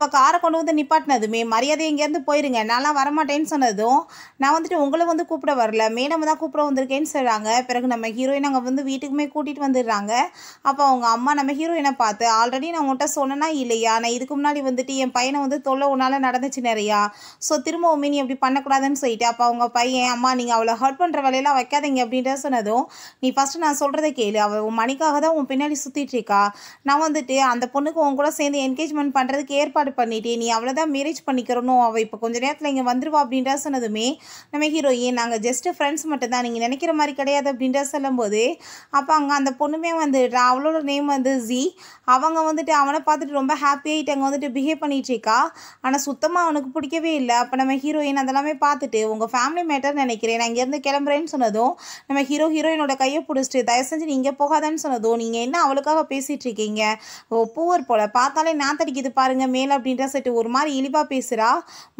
S1: இப்போ காரை கொண்டு வந்து நிப்பாட்டினதுமே மரியாதை இங்கேருந்து போயிருங்க நான்லாம் வரமாட்டேன்னு சொன்னதும் நான் வந்துட்டு உங்களை வந்து கூப்பிட வரல மேடம் தான் கூப்பிட வந்திருக்கேன்னு சொல்கிறாங்க பிறகு நம்ம ஹீரோயின் அங்கே வந்து வீட்டுக்குமே கூட்டிகிட்டு வந்துடுறாங்க அப்போ அவங்க அம்மா நம்ம ஹீரோயினை பார்த்து ஆல்ரெடி நான் உங்கள்கிட்ட சொன்னனா இல்லையா நான் இதுக்கு முன்னாடி வந்துட்டு என் பையனை வந்து தொல்லை உன்னால் நடந்துச்சு நிறையா ஸோ திரும்பவுமே நீ அப்படி பண்ணக்கூடாதுன்னு சொல்லிட்டு அப்போ அவங்க பையன் அம்மா நீங்கள் அவளை ஹர்ட் பண்ணுற வேலையெல்லாம் வைக்காதீங்க அப்படின்ற சொன்னதும் நீ ஃபஸ்ட்டு நான் சொல்கிறத கேளு அவள் உன் மணிக்காக தான் உன் பின்னாடி சுற்றிட்டு இருக்கா நான் வந்துட்டு அந்த பொண்ணுக்கு உன் கூட சேர்ந்து என்கேஜ்மெண்ட் பண்ணுறதுக்கு ஏற்பாடு ஏற்பாடு பண்ணிட்டே நீ தான் மேரேஜ் பண்ணிக்கிறனும் அவள் இப்போ கொஞ்ச நேரத்தில் இங்கே வந்துருவா அப்படின்றா சொன்னதுமே நம்ம ஹீரோயின் நாங்கள் ஜஸ்ட் ஃப்ரெண்ட்ஸ் மட்டும் தான் நீங்கள் நினைக்கிற மாதிரி கிடையாது அப்படின்ற சொல்லும்போது அப்போ அங்கே அந்த பொண்ணுமே வந்துடுறா அவளோட நேம் வந்து ஜி அவங்க வந்துட்டு அவனை பார்த்துட்டு ரொம்ப ஹாப்பியாகிட்டு அங்கே வந்துட்டு பிஹேவ் பண்ணிகிட்ருக்கா ஆனால் சுத்தமாக அவனுக்கு பிடிக்கவே இல்லை அப்போ நம்ம ஹீரோயின் அதெல்லாமே பார்த்துட்டு உங்கள் ஃபேமிலி மேட்டர் நினைக்கிறேன் நான் இங்கேருந்து கிளம்புறேன்னு சொன்னதும் நம்ம ஹீரோ ஹீரோயினோட கையை பிடிச்சிட்டு தயவு செஞ்சு நீங்கள் போகாதேன்னு சொன்னதும் நீங்கள் என்ன அவளுக்காக பேசிகிட்ருக்கீங்க இருக்கீங்க பூவர் போல் பார்த்தாலே நான் தடிக்கிது பாருங்கள் மேலே அப்படின்ற சொல்லிட்டு ஒரு மாதிரி இழிப்பாக பேசுகிறா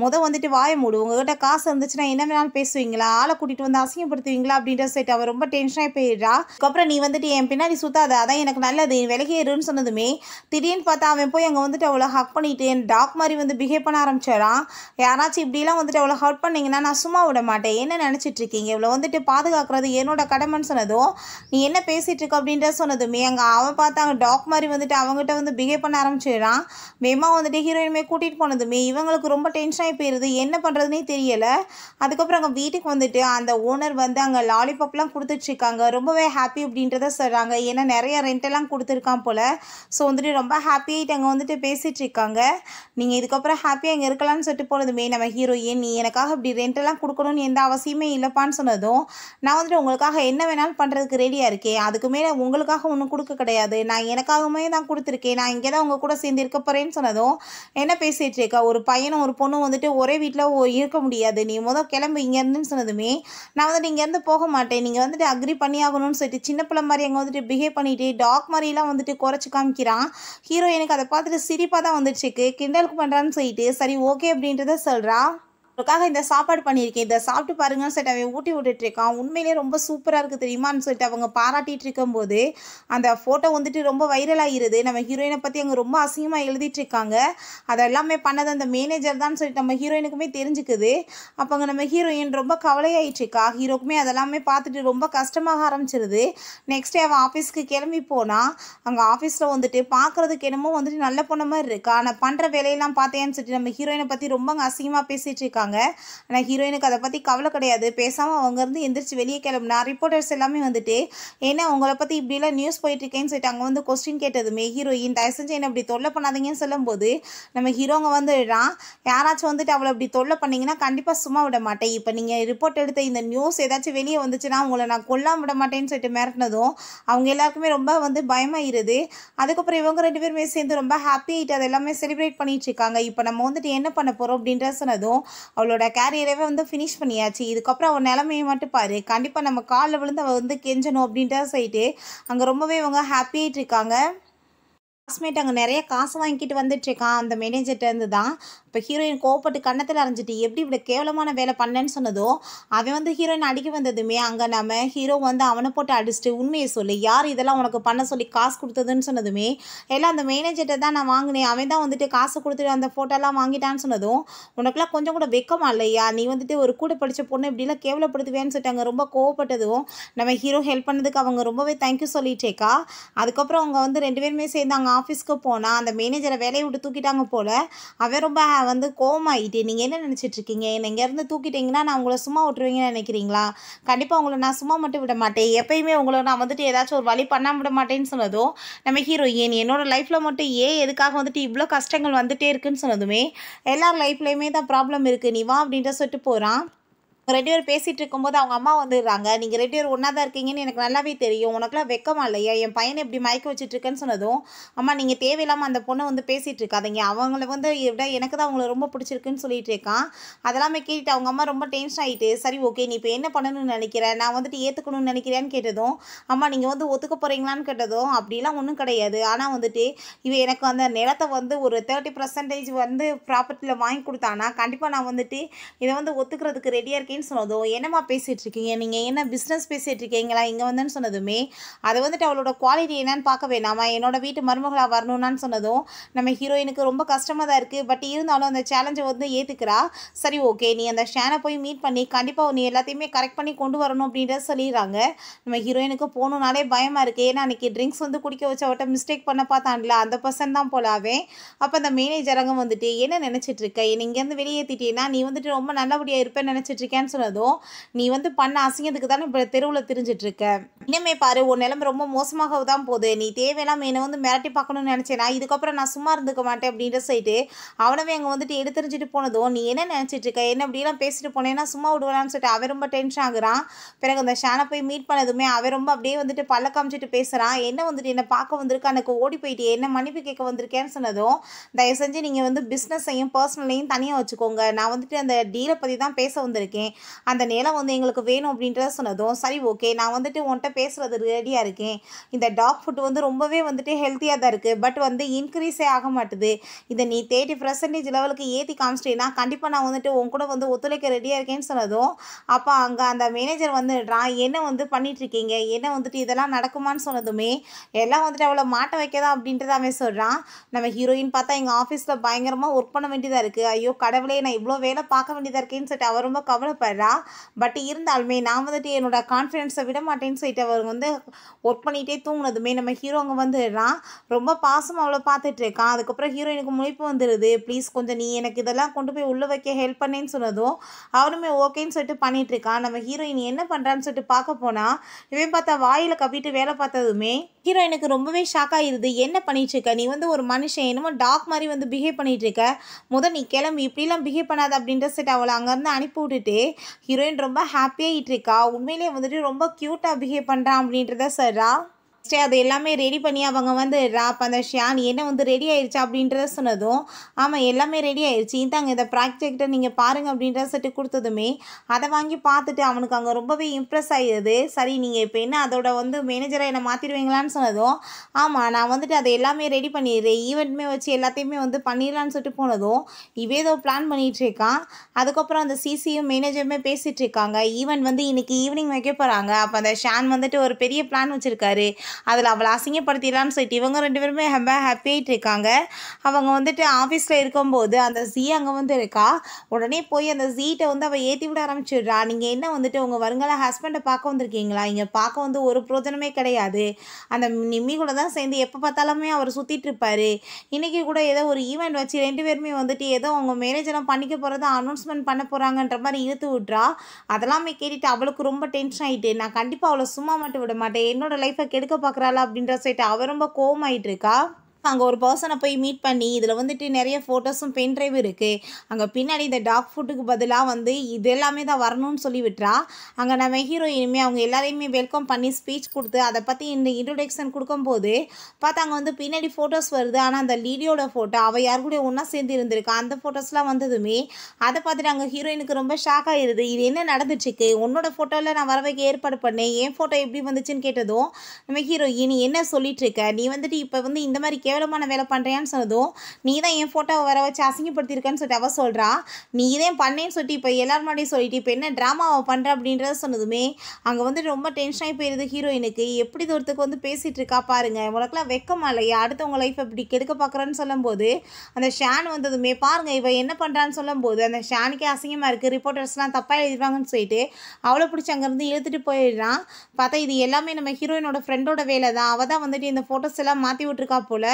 S1: முதல் வந்துட்டு வாய மூடு உங்ககிட்ட காசு இருந்துச்சுன்னா என்ன வேணாலும் பேசுவீங்களா ஆளை கூட்டிகிட்டு வந்து அசிங்கப்படுத்துவீங்களா அப்படின்ற சொல்லிட்டு அவள் ரொம்ப டென்ஷனாக போயிடுறா அதுக்கப்புறம் நீ வந்துட்டு என் பின்னாடி சுத்தாத அதான் எனக்கு நல்லது விலகிடுன்னு சொன்னதுமே திடீர்னு பார்த்தா அவன் போய் அங்கே வந்துட்டு அவளை ஹக் பண்ணிட்டு என் டாக் மாதிரி வந்து பிஹேவ் பண்ண ஆரம்பிச்சிடறான் யாராச்சும் இப்படிலாம் வந்துட்டு அவளை ஹர்ட் பண்ணிங்கன்னா நான் சும்மா விட மாட்டேன் என்ன நினச்சிட்டு இருக்கீங்க இவ்வளோ வந்துட்டு பாதுகாக்கிறது என்னோட கடமைன்னு சொன்னதும் நீ என்ன பேசிகிட்டு இருக்க அப்படின்ற சொன்னதுமே அங்கே அவன் பார்த்தாங்க டாக் மாதிரி வந்துட்டு அவங்ககிட்ட வந்து பிஹேவ் பண்ண ஆரம்பிச்சிடறான் வேமா வந்துட்டு ஹீரோயினுமே கூட்டிகிட்டு போனதுமே இவங்களுக்கு ரொம்ப டென்ஷன் ஆகி போயிடுது என்ன பண்ணுறதுனே தெரியலை அதுக்கப்புறம் அங்கே வீட்டுக்கு வந்துட்டு அந்த ஓனர் வந்து அங்கே லாலிபாப்லாம் கொடுத்துட்ருக்காங்க ரொம்பவே ஹாப்பி அப்படின்றத சொல்கிறாங்க ஏன்னா நிறைய ரெண்டெல்லாம் கொடுத்துருக்கான் போல் ஸோ வந்துட்டு ரொம்ப ஹாப்பியாகிட்டு அங்கே வந்துட்டு பேசிகிட்டு இருக்காங்க நீங்கள் இதுக்கப்புறம் ஹாப்பியாக இங்கே இருக்கலாம்னு சொல்லிட்டு போனதுமே நம்ம ஹீரோயின் நீ எனக்காக இப்படி ரெண்டெல்லாம் கொடுக்கணும்னு எந்த அவசியமே இல்லைப்பான்னு சொன்னதும் நான் வந்துட்டு உங்களுக்காக என்ன வேணாலும் பண்ணுறதுக்கு ரெடியாக இருக்கேன் அதுக்கு மேலே உங்களுக்காக ஒன்றும் கொடுக்க கிடையாது நான் எனக்காகவுமே தான் கொடுத்துருக்கேன் நான் இங்கே தான் உங்கள் கூட சேர்ந்து இருக்க போகிறேன்னு சொன்னதும் என்ன பேசிகிட்டு இருக்கா ஒரு பையனும் ஒரு பொண்ணும் வந்துட்டு ஒரே வீட்டில் இருக்க முடியாது நீ முதல் கிளம்பு இங்கேருந்துன்னு சொன்னதுமே நான் வந்துட்டு இங்கேருந்து போக மாட்டேன் நீங்கள் வந்துட்டு அக்ரி பண்ணி ஆகணும்னு சொல்லிட்டு சின்ன பிள்ளை மாதிரி அங்கே வந்துட்டு பிஹேவ் பண்ணிட்டு டாக் மாதிரிலாம் வந்துட்டு குறைச்சி காமிக்கிறான் ஹீரோ எனக்கு அதை பார்த்துட்டு சிரிப்பாக தான் வந்துருச்சுக்கு கிண்டலுக்கு பண்ணுறான்னு சொல்லிட்டு சரி ஓகே அப்படின்றத சொல்கிறா உங்களுக்காக இந்த சாப்பாடு பண்ணியிருக்கேன் இதை சாப்பிட்டு பாருங்கன்னு சொல்லிட்டு அவன் ஊட்டி விட்டுட்டு இருக்கான் உண்மையிலே ரொம்ப சூப்பராக இருக்குது தெரியுமான்னு சொல்லிட்டு அவங்க பாராட்டிகிட்டு இருக்கும்போது அந்த ஃபோட்டோ வந்துட்டு ரொம்ப வைரல் நம்ம ஹீரோயினை பற்றி அங்கே ரொம்ப அசிங்கமாக எழுதிட்டு இருக்காங்க பண்ணது அந்த மேனேஜர் தான் சொல்லிட்டு நம்ம ஹீரோயினுக்குமே தெரிஞ்சுக்குது அப்போ அங்கே நம்ம ஹீரோயின் ரொம்ப கவலையாயிட்டு இருக்கா ஹீரோக்குமே அதெல்லாமே பார்த்துட்டு ரொம்ப கஷ்டமாக ஆரம்பிச்சிருது நெக்ஸ்ட் டே அவன் ஆஃபீஸ்க்கு கிளம்பி போனால் அங்கே ஆஃபீஸில் வந்துட்டு பார்க்குறதுக்கு என்னமோ வந்துட்டு நல்ல பொண்ணு மாதிரி இருக்கா நான் பண்ணுற வேலையெல்லாம் பார்த்தேன்னு சொல்லிட்டு நம்ம ஹீரோயினை பற்றி ரொம்ப அசிங்கமாக பேசிகிட்டு இருக்காங்க சொல்லியிருக்காங்க ஆனால் ஹீரோயினுக்கு அதை பற்றி கவலை கிடையாது பேசாமல் அவங்கேருந்து எந்திரிச்சு வெளியே கிளம்புனா ரிப்போர்ட்டர்ஸ் எல்லாமே வந்துட்டு ஏன்னா அவங்கள பற்றி இப்படிலாம் நியூஸ் போயிட்டுருக்கேன்னு சொல்லிட்டு அங்கே வந்து கொஸ்டின் கேட்டதுமே ஹீரோயின் தயவு செஞ்சு என்னை அப்படி தொல்லை பண்ணாதீங்கன்னு சொல்லும்போது நம்ம ஹீரோங்க வந்துடுறான் யாராச்சும் வந்துட்டு அவளை அப்படி தொல்லை பண்ணிங்கன்னா கண்டிப்பாக சும்மா விட மாட்டேன் இப்போ நீங்கள் ரிப்போர்ட் எடுத்த இந்த நியூஸ் ஏதாச்சும் வெளியே வந்துச்சுன்னா உங்களை நான் கொல்லாம விட மாட்டேன்னு சொல்லிட்டு மிரட்டினதும் அவங்க எல்லாருக்குமே ரொம்ப வந்து பயமாயிருது அதுக்கப்புறம் இவங்க ரெண்டு பேருமே சேர்ந்து ரொம்ப ஹாப்பி ஆகிட்டு அதெல்லாமே எல்லாமே செலிப்ரேட் பண்ணிட்டு இருக்காங்க இப்போ நம்ம வந்துட்டு என்ன பண்ண போகிறோம் அப்படின்ற சொன்னதும் அவளோட கேரியரவே வந்து ஃபினிஷ் பண்ணியாச்சு இதுக்கப்புறம் அவள் நிலமையை மட்டும் பாரு கண்டிப்பாக நம்ம காலில் விழுந்து அவள் வந்து கெஞ்சணும் அப்படின்ட்டு சொல்லிட்டு அங்கே ரொம்பவே இவங்க ஹாப்பியாகிட்டு இருக்காங்க கிளாஸ்மேட் அங்கே நிறைய காசு வாங்கிட்டு வந்துட்டுருக்கான் அந்த மேனேஜர்கிட்டேருந்து தான் இப்போ ஹீரோயின் கோவப்பட்டு கண்ணத்தில் அரைஞ்சிட்டு எப்படி இப்படி கேவலமான வேலை பண்ணேன்னு சொன்னதோ அவன் வந்து ஹீரோயின் அடிக்க வந்ததுமே அங்கே நம்ம ஹீரோ வந்து அவனை போட்டு அடிச்சுட்டு உண்மையை சொல்லு யார் இதெல்லாம் உனக்கு பண்ண சொல்லி காசு கொடுத்ததுன்னு சொன்னதுமே எல்லாம் அந்த மேனேஜர்கிட்ட தான் நான் வாங்கினேன் அவன் தான் வந்துட்டு காசு கொடுத்துட்டு அந்த ஃபோட்டோலாம் வாங்கிட்டான்னு சொன்னதும் உனக்குலாம் கொஞ்சம் கூட வெக்கமா இல்லையா நீ வந்துட்டு ஒரு கூட படித்த பொண்ணு இப்படிலாம் கேவலப்படுத்துவேன்னு அங்கே ரொம்ப கோவப்பட்டதும் நம்ம ஹீரோ ஹெல்ப் பண்ணதுக்கு அவங்க ரொம்பவே தேங்க்யூ சொல்லிட்டேக்கா அதுக்கப்புறம் அவங்க வந்து ரெண்டு பேருமே சேர்ந்தாங்க ஆஃபீஸ்க்கு போனால் அந்த மேனேஜரை வேலையை விட்டு தூக்கிட்டாங்க போல் அவன் ரொம்ப வந்து கோமாயிட்டு நீங்கள் என்ன நினச்சிட்ருக்கீங்க என்னை இங்கேருந்து தூக்கிட்டிங்கன்னா நான் உங்களை சும்மா விட்டுருவீங்கன்னு நினைக்கிறீங்களா கண்டிப்பாக உங்களை நான் சும்மா மட்டும் விட மாட்டேன் எப்பயுமே உங்களை நான் வந்துட்டு ஏதாச்சும் ஒரு வழி பண்ணாமல் விட மாட்டேன்னு சொன்னதும் நம்ம ஹீரோயின் என்னோடய லைஃப்பில் மட்டும் ஏன் எதுக்காக வந்துட்டு இவ்வளோ கஷ்டங்கள் வந்துகிட்டே இருக்குன்னு சொன்னதுமே எல்லார் லைஃப்லேயுமே தான் ப்ராப்ளம் இருக்குது நீ வா அப்படின்ற சொல்லிட்டு போகிறான் ரெண்டு பேர் பேசிகிட்டு இருக்கும்போது அவங்க அம்மா வந்துடுறாங்க நீங்கள் ரெண்டு பேர் ஒன்றா தான் இருக்கீங்கன்னு எனக்கு நல்லாவே தெரியும் உனக்குலாம் வெக்கமா இல்லையா என் பையனை இப்படி மயக்க வச்சுட்ருக்கேன்னு சொன்னதும் அம்மா நீங்கள் தேவையில்லாமல் அந்த பொண்ணை வந்து பேசிகிட்டு இருக்காதீங்க அவங்கள வந்து விட எனக்கு தான் அவங்கள ரொம்ப பிடிச்சிருக்குன்னு சொல்லிட்டு இருக்கான் அதெல்லாமே கேட்டுட்டு அவங்க அம்மா ரொம்ப டென்ஷன் ஆகிட்டு சரி ஓகே நீ இப்போ என்ன பண்ணணும்னு நினைக்கிறேன் நான் வந்துட்டு ஏற்றுக்கணும்னு நினைக்கிறேன்னு கேட்டதும் அம்மா நீங்கள் வந்து ஒத்துக்க போகிறீங்களான்னு கேட்டதும் அப்படிலாம் ஒன்றும் கிடையாது ஆனால் வந்துட்டு இவ எனக்கு அந்த நிலத்தை வந்து ஒரு தேர்ட்டி பர்சன்டேஜ் வந்து ப்ராப்பர்ட்டியில் வாங்கி கொடுத்தானா கண்டிப்பாக நான் வந்துட்டு இதை வந்து ஒத்துக்கிறதுக்கு ரெடியாக இருக்கேன்னு அப்படின்னு சொன்னதும் என்னம்மா பேசிகிட்டு இருக்கீங்க நீங்கள் என்ன பிஸ்னஸ் பேசிகிட்டு இருக்கீங்களா இங்கே வந்தேன்னு சொன்னதுமே அதை வந்துட்டு அவளோட குவாலிட்டி என்னன்னு பார்க்க வேணாமா என்னோட வீட்டு மருமகளாக வரணும்னான்னு சொன்னதும் நம்ம ஹீரோயினுக்கு ரொம்ப கஷ்டமாக தான் இருக்குது பட் இருந்தாலும் அந்த சேலஞ்சை வந்து ஏற்றுக்கிறா சரி ஓகே நீ அந்த ஷேனை போய் மீட் பண்ணி கண்டிப்பாக நீ எல்லாத்தையுமே கரெக்ட் பண்ணி கொண்டு வரணும் அப்படின்றத சொல்லிடுறாங்க நம்ம ஹீரோயினுக்கு போகணுன்னாலே பயமாக இருக்குது ஏன்னா அன்றைக்கி ட்ரிங்க்ஸ் வந்து குடிக்க வச்சு அவட்ட மிஸ்டேக் பண்ண பார்த்தான்ல அந்த பர்சன் தான் போலாவே அப்போ அந்த மேனேஜரங்க வந்துட்டு என்ன நினச்சிட்ருக்க இங்கேருந்து வெளியேற்றிட்டேன்னா நீ வந்துட்டு ரொம்ப நல்லபடியாக இருப்பேன்னு நினச்சிட்ருக்கேன் இல்லையான்னு சொன்னதும் நீ வந்து பண்ண அசிங்கத்துக்கு தானே இப்போ தெருவில் தெரிஞ்சிட்ருக்க இனிமே பாரு உன் நிலம ரொம்ப மோசமாக தான் போகுது நீ தேவையெல்லாம் என்னை வந்து மிரட்டி பார்க்கணும்னு நினச்சேனா இதுக்கப்புறம் நான் சும்மா இருந்துக்க மாட்டேன் அப்படின்ற சொல்லிட்டு அவனவே அங்கே வந்துட்டு எடுத்துரிஞ்சிட்டு போனதும் நீ என்ன நினச்சிட்டு இருக்க என்ன அப்படிலாம் பேசிட்டு போனேன்னா சும்மா விடுவானான்னு சொல்லிட்டு அவன் ரொம்ப டென்ஷன் ஆகுறான் பிறகு அந்த ஷானை போய் மீட் பண்ணதுமே அவன் ரொம்ப அப்படியே வந்துட்டு பல்ல காமிச்சிட்டு பேசுகிறான் என்ன வந்துட்டு என்னை பார்க்க வந்திருக்க எனக்கு ஓடி போயிட்டு என்ன மன்னிப்பு கேட்க வந்திருக்கேன்னு சொன்னதும் தயவு செஞ்சு நீங்கள் வந்து பிஸ்னஸையும் பர்சனலையும் தனியாக வச்சுக்கோங்க நான் வந்துட்டு அந்த டீலை பற்றி தான் பேச வந்திருக்கேன் அந்த நிலம் வந்து எங்களுக்கு வேணும் அப்படின்றத சொன்னதும் சரி ஓகே நான் வந்துட்டு உன்கிட்ட பேசுகிறது ரெடியாக இருக்கேன் இந்த டாக் ஃபுட் வந்து ரொம்பவே வந்துட்டு ஹெல்த்தியாக தான் இருக்குது பட் வந்து இன்க்ரீஸே ஆக மாட்டுது இதை நீ தேர்ட்டி பர்சன்டேஜ் லெவலுக்கு ஏற்றி காமிச்சிட்டேன்னா கண்டிப்பாக நான் வந்துட்டு உன் கூட வந்து ஒத்துழைக்க ரெடியாக இருக்கேன்னு சொன்னதும் அப்போ அங்கே அந்த மேனேஜர் வந்துடுறான் என்ன வந்து பண்ணிகிட்ருக்கீங்க என்ன வந்துட்டு இதெல்லாம் நடக்குமான்னு சொன்னதுமே எல்லாம் வந்துட்டு அவ்வளோ மாட்ட வைக்க தான் அப்படின்றத அவன் சொல்கிறான் நம்ம ஹீரோயின் பார்த்தா எங்கள் ஆஃபீஸில் பயங்கரமாக ஒர்க் பண்ண வேண்டியதாக இருக்குது ஐயோ கடவுளே நான் இவ்வளோ வேலை பார்க்க வேண்டியதாக இருக்கேன்னு சொல்லிட்டு அவர் ரொம்ப கவலை கஷ்டப்படுறா பட் இருந்தாலுமே நான் வந்துட்டு என்னோடய கான்ஃபிடென்ஸை விட மாட்டேன்னு சொல்லிட்டு அவர் வந்து ஒர்க் பண்ணிகிட்டே தூங்கினதுமே நம்ம ஹீரோங்க வந்துடுறான் ரொம்ப பாசம் அவ்வளோ பார்த்துட்டு இருக்கான் அதுக்கப்புறம் ஹீரோயினுக்கு முழிப்பு வந்துடுது ப்ளீஸ் கொஞ்சம் நீ எனக்கு இதெல்லாம் கொண்டு போய் உள்ளே வைக்க ஹெல்ப் பண்ணேன்னு சொன்னதும் அவனுமே ஓகேன்னு சொல்லிட்டு பண்ணிகிட்ருக்கான் நம்ம ஹீரோயின் என்ன பண்ணுறான்னு சொல்லிட்டு பார்க்க போனால் இவன் பார்த்தா வாயில் கவிட்டு வேலை பார்த்ததுமே ஹீரோ எனக்கு ரொம்பவே ஷாக் ஆகிடுது என்ன பண்ணிகிட்ருக்க நீ வந்து ஒரு மனுஷன் என்னமோ டாக் மாதிரி வந்து பிஹேவ் பண்ணிகிட்ருக்க முத நீ கிளம்பி இப்படிலாம் பிஹேவ் பண்ணாத அப்படின்ற செட் அவளை அங்கேருந்து அனுப்பி விட்டுட்டு ஹீரோயின் ரொம்ப ஹாப்பியாகிட்டு இருக்கா உண்மையிலேயே வந்துட்டு ரொம்ப க்யூட்டாக பிஹேவ் பண்ணுறான் அப்படின்றத சொல்கிறா ஃபஸ்ட்டு அது எல்லாமே ரெடி பண்ணி அவங்க வந்து ராப் அந்த ஷியான் என்ன வந்து ரெடி ஆயிடுச்சு அப்படின்றத சொன்னதும் ஆமாம் எல்லாமே ரெடி ஆயிடுச்சு இந்தாங்க இந்த ப்ராஜெக்டை நீங்கள் பாருங்கள் அப்படின்ற சொல்லிட்டு கொடுத்ததுமே அதை வாங்கி பார்த்துட்டு அவனுக்கு அங்கே ரொம்பவே இம்ப்ரெஸ் ஆகிடுது சரி நீங்கள் இப்போ என்ன அதோட வந்து மேனேஜரை என்னை மாற்றிடுவீங்களான்னு சொன்னதும் ஆமாம் நான் வந்துட்டு அதை எல்லாமே ரெடி பண்ணிடுறேன் ஈவெண்ட்மே வச்சு எல்லாத்தையுமே வந்து பண்ணிடலான்னு சொல்லிட்டு போனதும் இவே ஏதோ பிளான் பண்ணிகிட்டு இருக்கான் அதுக்கப்புறம் அந்த சிசியும் மேனேஜருமே பேசிகிட்டு இருக்காங்க ஈவெண்ட் வந்து இன்றைக்கி ஈவினிங் வைக்க போகிறாங்க அப்போ அந்த ஷான் வந்துட்டு ஒரு பெரிய பிளான் வச்சுருக்காரு அதில் அவளை அசிங்கப்படுத்திடலான்னு சொல்லிட்டு இவங்க ரெண்டு பேருமே ரொம்ப ஹாப்பி ஆகிட்டு இருக்காங்க அவங்க வந்துட்டு ஆஃபீஸில் இருக்கும்போது அந்த ஜி அங்கே வந்து இருக்கா உடனே போய் அந்த ஜீட்டை வந்து அவள் ஏற்றி விட ஆரம்பிச்சிடுறா நீங்கள் என்ன வந்துட்டு உங்கள் வருங்கால ஹஸ்பண்டை பார்க்க வந்திருக்கீங்களா இங்கே பார்க்க வந்து ஒரு பிரோஜனமே கிடையாது அந்த நிம்மி கூட தான் சேர்ந்து எப்போ பார்த்தாலுமே அவர் சுற்றிட்டு இருப்பார் இன்றைக்கி கூட ஏதோ ஒரு ஈவெண்ட் வச்சு ரெண்டு பேருமே வந்துட்டு ஏதோ அவங்க மேரேஜெல்லாம் பண்ணிக்க போகிறத அனௌன்ஸ்மெண்ட் பண்ண போகிறாங்கன்ற மாதிரி இழுத்து விட்றா அதெல்லாமே கேட்டுட்டு அவளுக்கு ரொம்ப டென்ஷன் ஆகிட்டு நான் கண்டிப்பாக அவளை சும்மா மட்டும் விட மாட்டேன் என்னோடய லைஃப்பை கெடுக்க பார்க்குறாளா அப்படின்ற சொல்லிட்டு அவள் ரொம்ப கோமாயிட்டு இருக்கா அங்கே ஒரு பர்சனை போய் மீட் பண்ணி இதில் வந்துட்டு நிறைய ஃபோட்டோஸும் பென் ட்ரைவ் இருக்குது அங்கே பின்னாடி இந்த டாக் ஃபுட்டுக்கு பதிலாக வந்து இது எல்லாமே தான் வரணும்னு சொல்லி விட்டுறா அங்கே நம்ம ஹீரோயினுமே அவங்க எல்லாரையுமே வெல்கம் பண்ணி ஸ்பீச் கொடுத்து அதை பற்றி இந்த இன்ட்ரொடக்ஷன் கொடுக்கும்போது பார்த்தா அங்கே வந்து பின்னாடி ஃபோட்டோஸ் வருது ஆனால் அந்த லீடியோட ஃபோட்டோ அவள் யார் கூட ஒன்றா சேர்ந்து இருந்திருக்கா அந்த ஃபோட்டோஸ்லாம் வந்ததுமே அதை பார்த்துட்டு அங்கே ஹீரோயினுக்கு ரொம்ப ஷாக் ஆகிடுது இது என்ன நடந்துச்சுக்கு உன்னோட ஃபோட்டோவில் நான் வரவைக்கு ஏற்பாடு பண்ணேன் என் ஃபோட்டோ எப்படி வந்துச்சுன்னு கேட்டதும் நம்ம ஹீரோயின் என்ன சொல்லிட்டு இருக்க நீ வந்துட்டு இப்போ வந்து இந்த மாதிரி கேவலமான வேலை பண்ணுறியான்னு சொன்னதும் நீ தான் என் ஃபோட்டோவை வர வச்சு அசிங்கப்படுத்தியிருக்கேன்னு சொல்லிட்டு அவள் சொல்கிறா நீ இதே பண்ணேன்னு சொல்லிட்டு இப்போ எல்லாரும் முன்னாடியும் சொல்லிட்டு இப்போ என்ன ட்ராமா அவள் பண்ணுற அப்படின்றத சொன்னதுமே அங்கே வந்து ரொம்ப டென்ஷனாகி போயிடுது ஹீரோயினுக்கு எப்படி தூரத்துக்கு வந்து பேசிகிட்டு இருக்கா பாருங்கள் உனக்குலாம் வெக்கமா இல்லையா அடுத்தவங்க லைஃப் இப்படி கெடுக்க பார்க்குறேன்னு சொல்லும்போது அந்த ஷேன் வந்ததுமே பாருங்கள் இவள் என்ன பண்ணுறான்னு சொல்லும்போது அந்த ஷானுக்கே அசிங்கமாக இருக்குது ரிப்போர்ட்டர்ஸ்லாம் தப்பாக எழுதிடுவாங்கன்னு சொல்லிட்டு அவளை பிடிச்சி அங்கேருந்து இழுத்துட்டு போயிடுறான் பார்த்தா இது எல்லாமே நம்ம ஹீரோயினோட ஃப்ரெண்டோட வேலை தான் அவள் தான் வந்துட்டு இந்த ஃபோட்டோஸ் எல்லாம் மாற்றி விட்ருக்கா போல்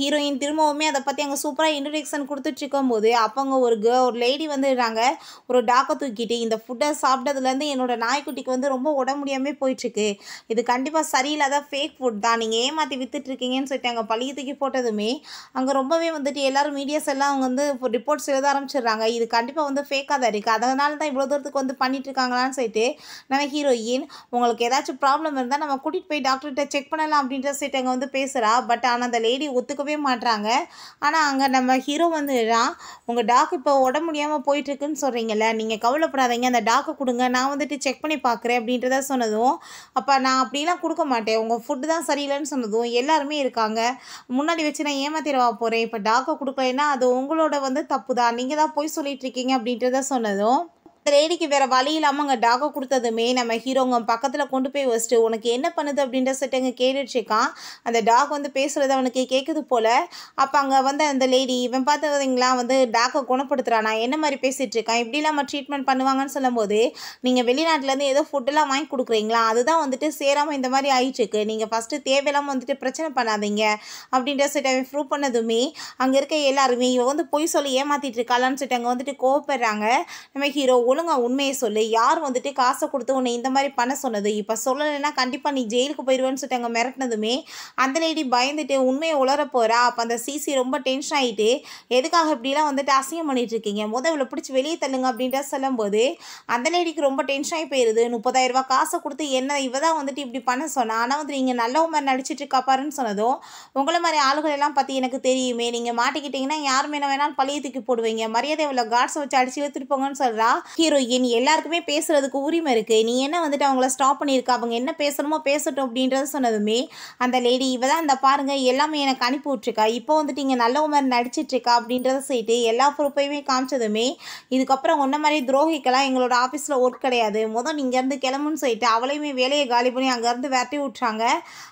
S1: ஹீரோயின் திரும்பவுமே அதை பற்றி அங்கே சூப்பராக இன்ட்ரடக்ஷன் இருக்கும் போது அப்போங்க ஒரு கே ஒரு லேடி வந்துடுறாங்க ஒரு டாக்கை தூக்கிட்டு இந்த ஃபுட்டை சாப்பிட்டதுலேருந்து என்னோடய நாய்க்குட்டிக்கு வந்து ரொம்ப உடம்பு முடியாமல் போயிட்டுருக்கு இது கண்டிப்பாக சரியில்லாத ஃபேக் ஃபுட் தான் நீங்கள் ஏமாற்றி விற்றுட்ருக்கீங்கன்னு சொல்லிட்டு அங்கே பழைய தூக்கி போட்டதுமே அங்கே ரொம்பவே வந்துட்டு எல்லோரும் மீடியாஸ் எல்லாம் அவங்க வந்து ரிப்போர்ட்ஸ் எழுத ஆரம்பிச்சிடுறாங்க இது கண்டிப்பாக வந்து ஃபேக்காக தான் இருக்குது அதனால தான் இவ்வளோ தூரத்துக்கு வந்து பண்ணிட்டுருக்காங்களான்னு சொல்லிட்டு நம்ம ஹீரோயின் உங்களுக்கு ஏதாச்சும் ப்ராப்ளம் இருந்தால் நம்ம கூட்டிகிட்டு போய் டாக்டர்கிட்ட செக் பண்ணலாம் அப்படின்ற சொல்லிட்டு அங்கே வந்து பேசுகிறா பட் ஆனால் அந்த லேடி ஒத்துக்கவே மாட்டுறாங்க ஆனால் அங்கே நம்ம ஹீரோ வந்து தான் உங்கள் டாக் இப்போ உடம்பு முடியாமல் போயிட்டுருக்குன்னு சொல்கிறீங்கள நீங்கள் கவலைப்படாதீங்க அந்த டாக்கை கொடுங்க நான் வந்துட்டு செக் பண்ணி பார்க்குறேன் அப்படின்றத சொன்னதும் அப்போ நான் அப்படிலாம் கொடுக்க மாட்டேன் உங்கள் ஃபுட்டு தான் சரியில்லைன்னு சொன்னதும் எல்லாருமே இருக்காங்க முன்னாடி வச்சு நான் ஏமாத்திரவா போகிறேன் இப்போ டாக்கை கொடுக்கலைன்னா அது உங்களோட வந்து தப்பு தான் நீங்கள் தான் போய் சொல்லிகிட்ருக்கீங்க அப்படின்றத சொன்னதும் லேடிக்கு வேறு வழி இல்லாமல் அங்கே டாகை கொடுத்ததுமே நம்ம ஹீரோங்க பக்கத்தில் கொண்டு போய் வச்சுட்டு உனக்கு என்ன பண்ணுது அப்படின்ற சொல்லிட்டு அங்கே கேட்டுட்ருக்கான் அந்த டாக் வந்து பேசுகிறது அவனுக்கு கேட்குது போல் அப்போ அங்கே வந்து அந்த லேடி இவன் பார்த்ததுங்களா வந்து டாக்கை குணப்படுத்துகிறான் நான் என்ன மாதிரி பேசிகிட்டு இருக்கான் இப்படிலாம் நம்ம ட்ரீட்மெண்ட் பண்ணுவாங்கன்னு சொல்லும்போது நீங்கள் வெளிநாட்டிலேருந்து ஏதோ ஃபுட்டெல்லாம் வாங்கி கொடுக்குறீங்களா அதுதான் வந்துட்டு சேராமல் இந்த மாதிரி ஆயிட்டுருக்கு நீங்கள் ஃபஸ்ட்டு தேவையில்லாமல் வந்துட்டு பிரச்சனை பண்ணாதீங்க அப்படின்ற சொல்லிட்டு அவன் ப்ரூவ் பண்ணதுமே அங்கே இருக்க எல்லாருமே இவன் வந்து பொய் சொல்லி ஏமாற்றிட்டு இருக்காளான்னு சொல்லிட்டு அங்கே வந்துட்டு கோவப்படுறாங்க நம்ம ஹீரோ ஒழுங்கா உண்மையை சொல்லு யார் வந்துட்டு காசை கொடுத்து உன்னை இந்த மாதிரி பண்ண சொன்னது இப்போ சொல்லலைன்னா கண்டிப்பாக நீ ஜெயிலுக்கு போயிடுவேன்னு சொல்லிட்டு அங்கே மிரட்டினதுமே அந்த லேடி பயந்துட்டு உண்மையை உளர போகிறா அப்போ அந்த சிசி ரொம்ப டென்ஷன் ஆகிட்டு எதுக்காக இப்படிலாம் வந்துட்டு அசிங்கம் பண்ணிட்டு இருக்கீங்க முதல் இவளை பிடிச்சி வெளியே தள்ளுங்க அப்படின்ட்டு சொல்லும்போது அந்த லேடிக்கு ரொம்ப டென்ஷன் ஆகி போயிடுது முப்பதாயிரரூபா காசை கொடுத்து என்ன இவ தான் வந்துட்டு இப்படி பண்ண சொன்னா ஆனால் வந்து நீங்கள் நல்ல மாதிரி நடிச்சிட்டு இருக்காப்பாருன்னு சொன்னதும் உங்களை மாதிரி ஆளுகள் எல்லாம் பற்றி எனக்கு தெரியுமே நீங்கள் மாட்டிக்கிட்டீங்கன்னா யார் மேலே வேணாலும் பழைய தூக்கி போடுவீங்க மரியாதை உள்ள காட்ஸை வச்சு அடிச்சு எடுத்துட்டு போங்கன்னு சொல்கிறா ஹீரோயின் எல்லாருக்குமே பேசுகிறதுக்கு உரிமை இருக்குது நீ என்ன வந்துட்டு அவங்கள ஸ்டாப் பண்ணியிருக்க அவங்க என்ன பேசணுமோ பேசட்டும் அப்படின்றத சொன்னதுமே அந்த லேடி இவ தான் இந்த பாருங்கள் எல்லாமே எனக்கு அனுப்பி விட்ருக்கா இப்போ வந்துட்டு இங்கே நல்ல உமர் இருக்கா அப்படின்றத சொல்லிட்டு எல்லா ப்ரூப்பையுமே காமிச்சதுமே இதுக்கப்புறம் ஒன்றை மாதிரி துரோகிக்கெல்லாம் எங்களோட ஆஃபீஸில் ஒர்க் கிடையாது மொதல் இருந்து கிளம்புன்னு சொல்லிட்டு அவளையுமே வேலையை காலி பண்ணி அங்கேருந்து விரட்டி விட்றாங்க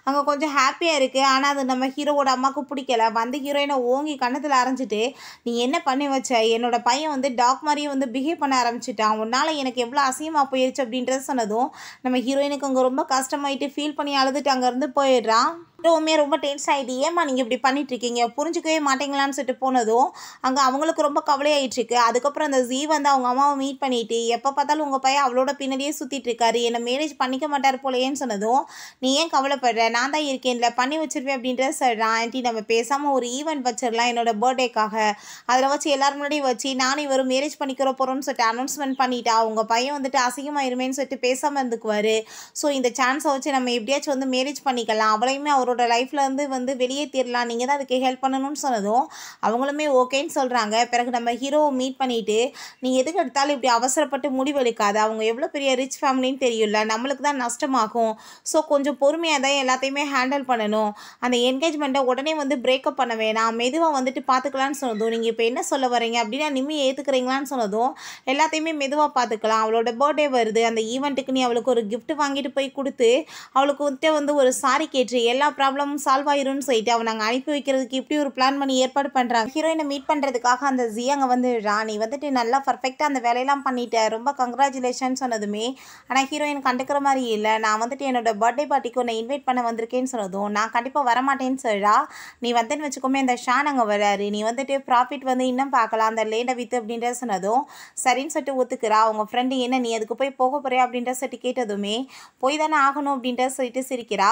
S1: அங்கே கொஞ்சம் ஹாப்பியாக இருக்குது ஆனால் அது நம்ம ஹீரோவோட அம்மாவுக்கு பிடிக்கல வந்து ஹீரோயினை ஓங்கி கண்ணத்தில் அரைஞ்சிட்டு நீ என்ன பண்ணி வச்ச என்னோட பையன் வந்து டாக் மாதிரியே வந்து பிஹேவ் பண்ண ஆரம்பிச்சிட்டான் பண்ணிட்டான் உன்னால் எனக்கு எவ்வளோ அசியமாக போயிடுச்சு அப்படின்றத சொன்னதும் நம்ம ஹீரோயினுக்கு அங்கே ரொம்ப கஷ்டமாயிட்டு ஃபீல் பண்ணி அழுதுட்டு அங்கேருந்து போயிடுறான் ரொம்பவுமே ரொம்ப டென்ஸ் ஆகிடுது ஏமா நீங்கள் இப்படி பண்ணிட்டுருக்கீங்க புரிஞ்சுக்கவே மாட்டீங்களான்னு சொல்லிட்டு போனதும் அங்கே அவங்களுக்கு ரொம்ப கவலையாயிட்ருக்கு அதுக்கப்புறம் அந்த ஜீ வந்து அவங்க அம்மாவை மீட் பண்ணிட்டு எப்போ பார்த்தாலும் உங்கள் பையன் அவளோட பின்னாடியே சுற்றிட்டு இருக்காரு என்னை மேரேஜ் பண்ணிக்க மாட்டார் போலேன்னு சொன்னதும் நீ ஏன் கவலைப்படுற நான் தான் இருக்கேன்ல பண்ணி வச்சிருப்பேன் அப்படின்றத சொல்கிறேன் ஆண்டி நம்ம பேசாமல் ஒரு ஈவெண்ட் வச்சிடலாம் என்னோட பர்த்டேக்காக அதில் வச்சு எல்லாரும் முன்னாடியும் வச்சு நானும் இவரும் மேரேஜ் பண்ணிக்கிற போகிறோம்னு சொல்லிட்டு அனௌன்ஸ்மெண்ட் பண்ணிட்டா அவங்க பையன் வந்துட்டு அசிங்கமாயிருமேன்னு சொல்லிட்டு பேசாமல் இருந்துக்குவார் ஸோ இந்த சான்ஸை வச்சு நம்ம எப்படியாச்சும் வந்து மேரேஜ் பண்ணிக்கலாம் அவளையுமே அவர் அவரோட லைஃப்லேருந்து வந்து வெளியே தீரலாம் நீங்கள் தான் அதுக்கு ஹெல்ப் பண்ணணும்னு சொன்னதும் அவங்களுமே ஓகேன்னு சொல்கிறாங்க பிறகு நம்ம ஹீரோவை மீட் பண்ணிவிட்டு நீ எதுக்கு எடுத்தாலும் இப்படி அவசரப்பட்டு முடிவெடுக்காது அவங்க எவ்வளோ பெரிய ரிச் ஃபேமிலின்னு தெரியல நம்மளுக்கு தான் நஷ்டமாகும் ஸோ கொஞ்சம் பொறுமையாக தான் எல்லாத்தையுமே ஹேண்டில் பண்ணணும் அந்த என்கேஜ்மெண்ட்டை உடனே வந்து பிரேக்கப் பண்ண வேணாம் மெதுவாக வந்துட்டு பார்த்துக்கலான்னு சொன்னதும் நீங்கள் இப்போ என்ன சொல்ல வரீங்க அப்படின்னா நிம்மி ஏற்றுக்கிறீங்களான்னு சொன்னதும் எல்லாத்தையுமே மெதுவாக பார்த்துக்கலாம் அவளோட பர்த்டே வருது அந்த ஈவெண்ட்டுக்கு நீ அவளுக்கு ஒரு கிஃப்ட் வாங்கிட்டு போய் கொடுத்து அவளுக்கு வந்துட்டு வந்து ஒரு சாரி கேட்டு எல்லா ப்ராப்ளமும் சால்வ் ஆயிரும்னு சொல்லிட்டு அவன் நாங்கள் அனுப்பி வைக்கிறதுக்கு இப்படி ஒரு பிளான் பண்ணி ஏற்பாடு பண்ணுறாங்க ஹீரோயினை மீட் பண்ணுறதுக்காக அந்த ஜி அங்கே வந்து ராணி வந்துட்டு நல்லா பர்ஃபெக்டாக அந்த வேலையெல்லாம் பண்ணிட்டேன் ரொம்ப கங்க்ராச்சுலேஷன் சொன்னதுமே ஆனால் ஹீரோயின் கண்டுக்கிற மாதிரி இல்லை நான் வந்துட்டு என்னோட பர்த்டே பார்ட்டிக்கு உன்னை இன்வைட் பண்ண வந்திருக்கேன்னு சொன்னதும் நான் கண்டிப்பாக வரமாட்டேன்னு சொல்கிறா நீ வந்துன்னு வச்சுக்கோமே அந்த ஷான் அங்கே வராரு நீ வந்துட்டு ப்ராஃபிட் வந்து இன்னும் பார்க்கலாம் அந்த லேண்டை வித்து அப்படின்ற சொன்னதும் சரின்னு சொல்லிட்டு ஒத்துக்கிறா உங்கள் ஃப்ரெண்டு என்ன நீ அதுக்கு போய் போக போகிறியா அப்படின்ற சொல்லிட்டு கேட்டதுமே போய் தானே ஆகணும் அப்படின்ற சொல்லிட்டு சிரிக்கிறா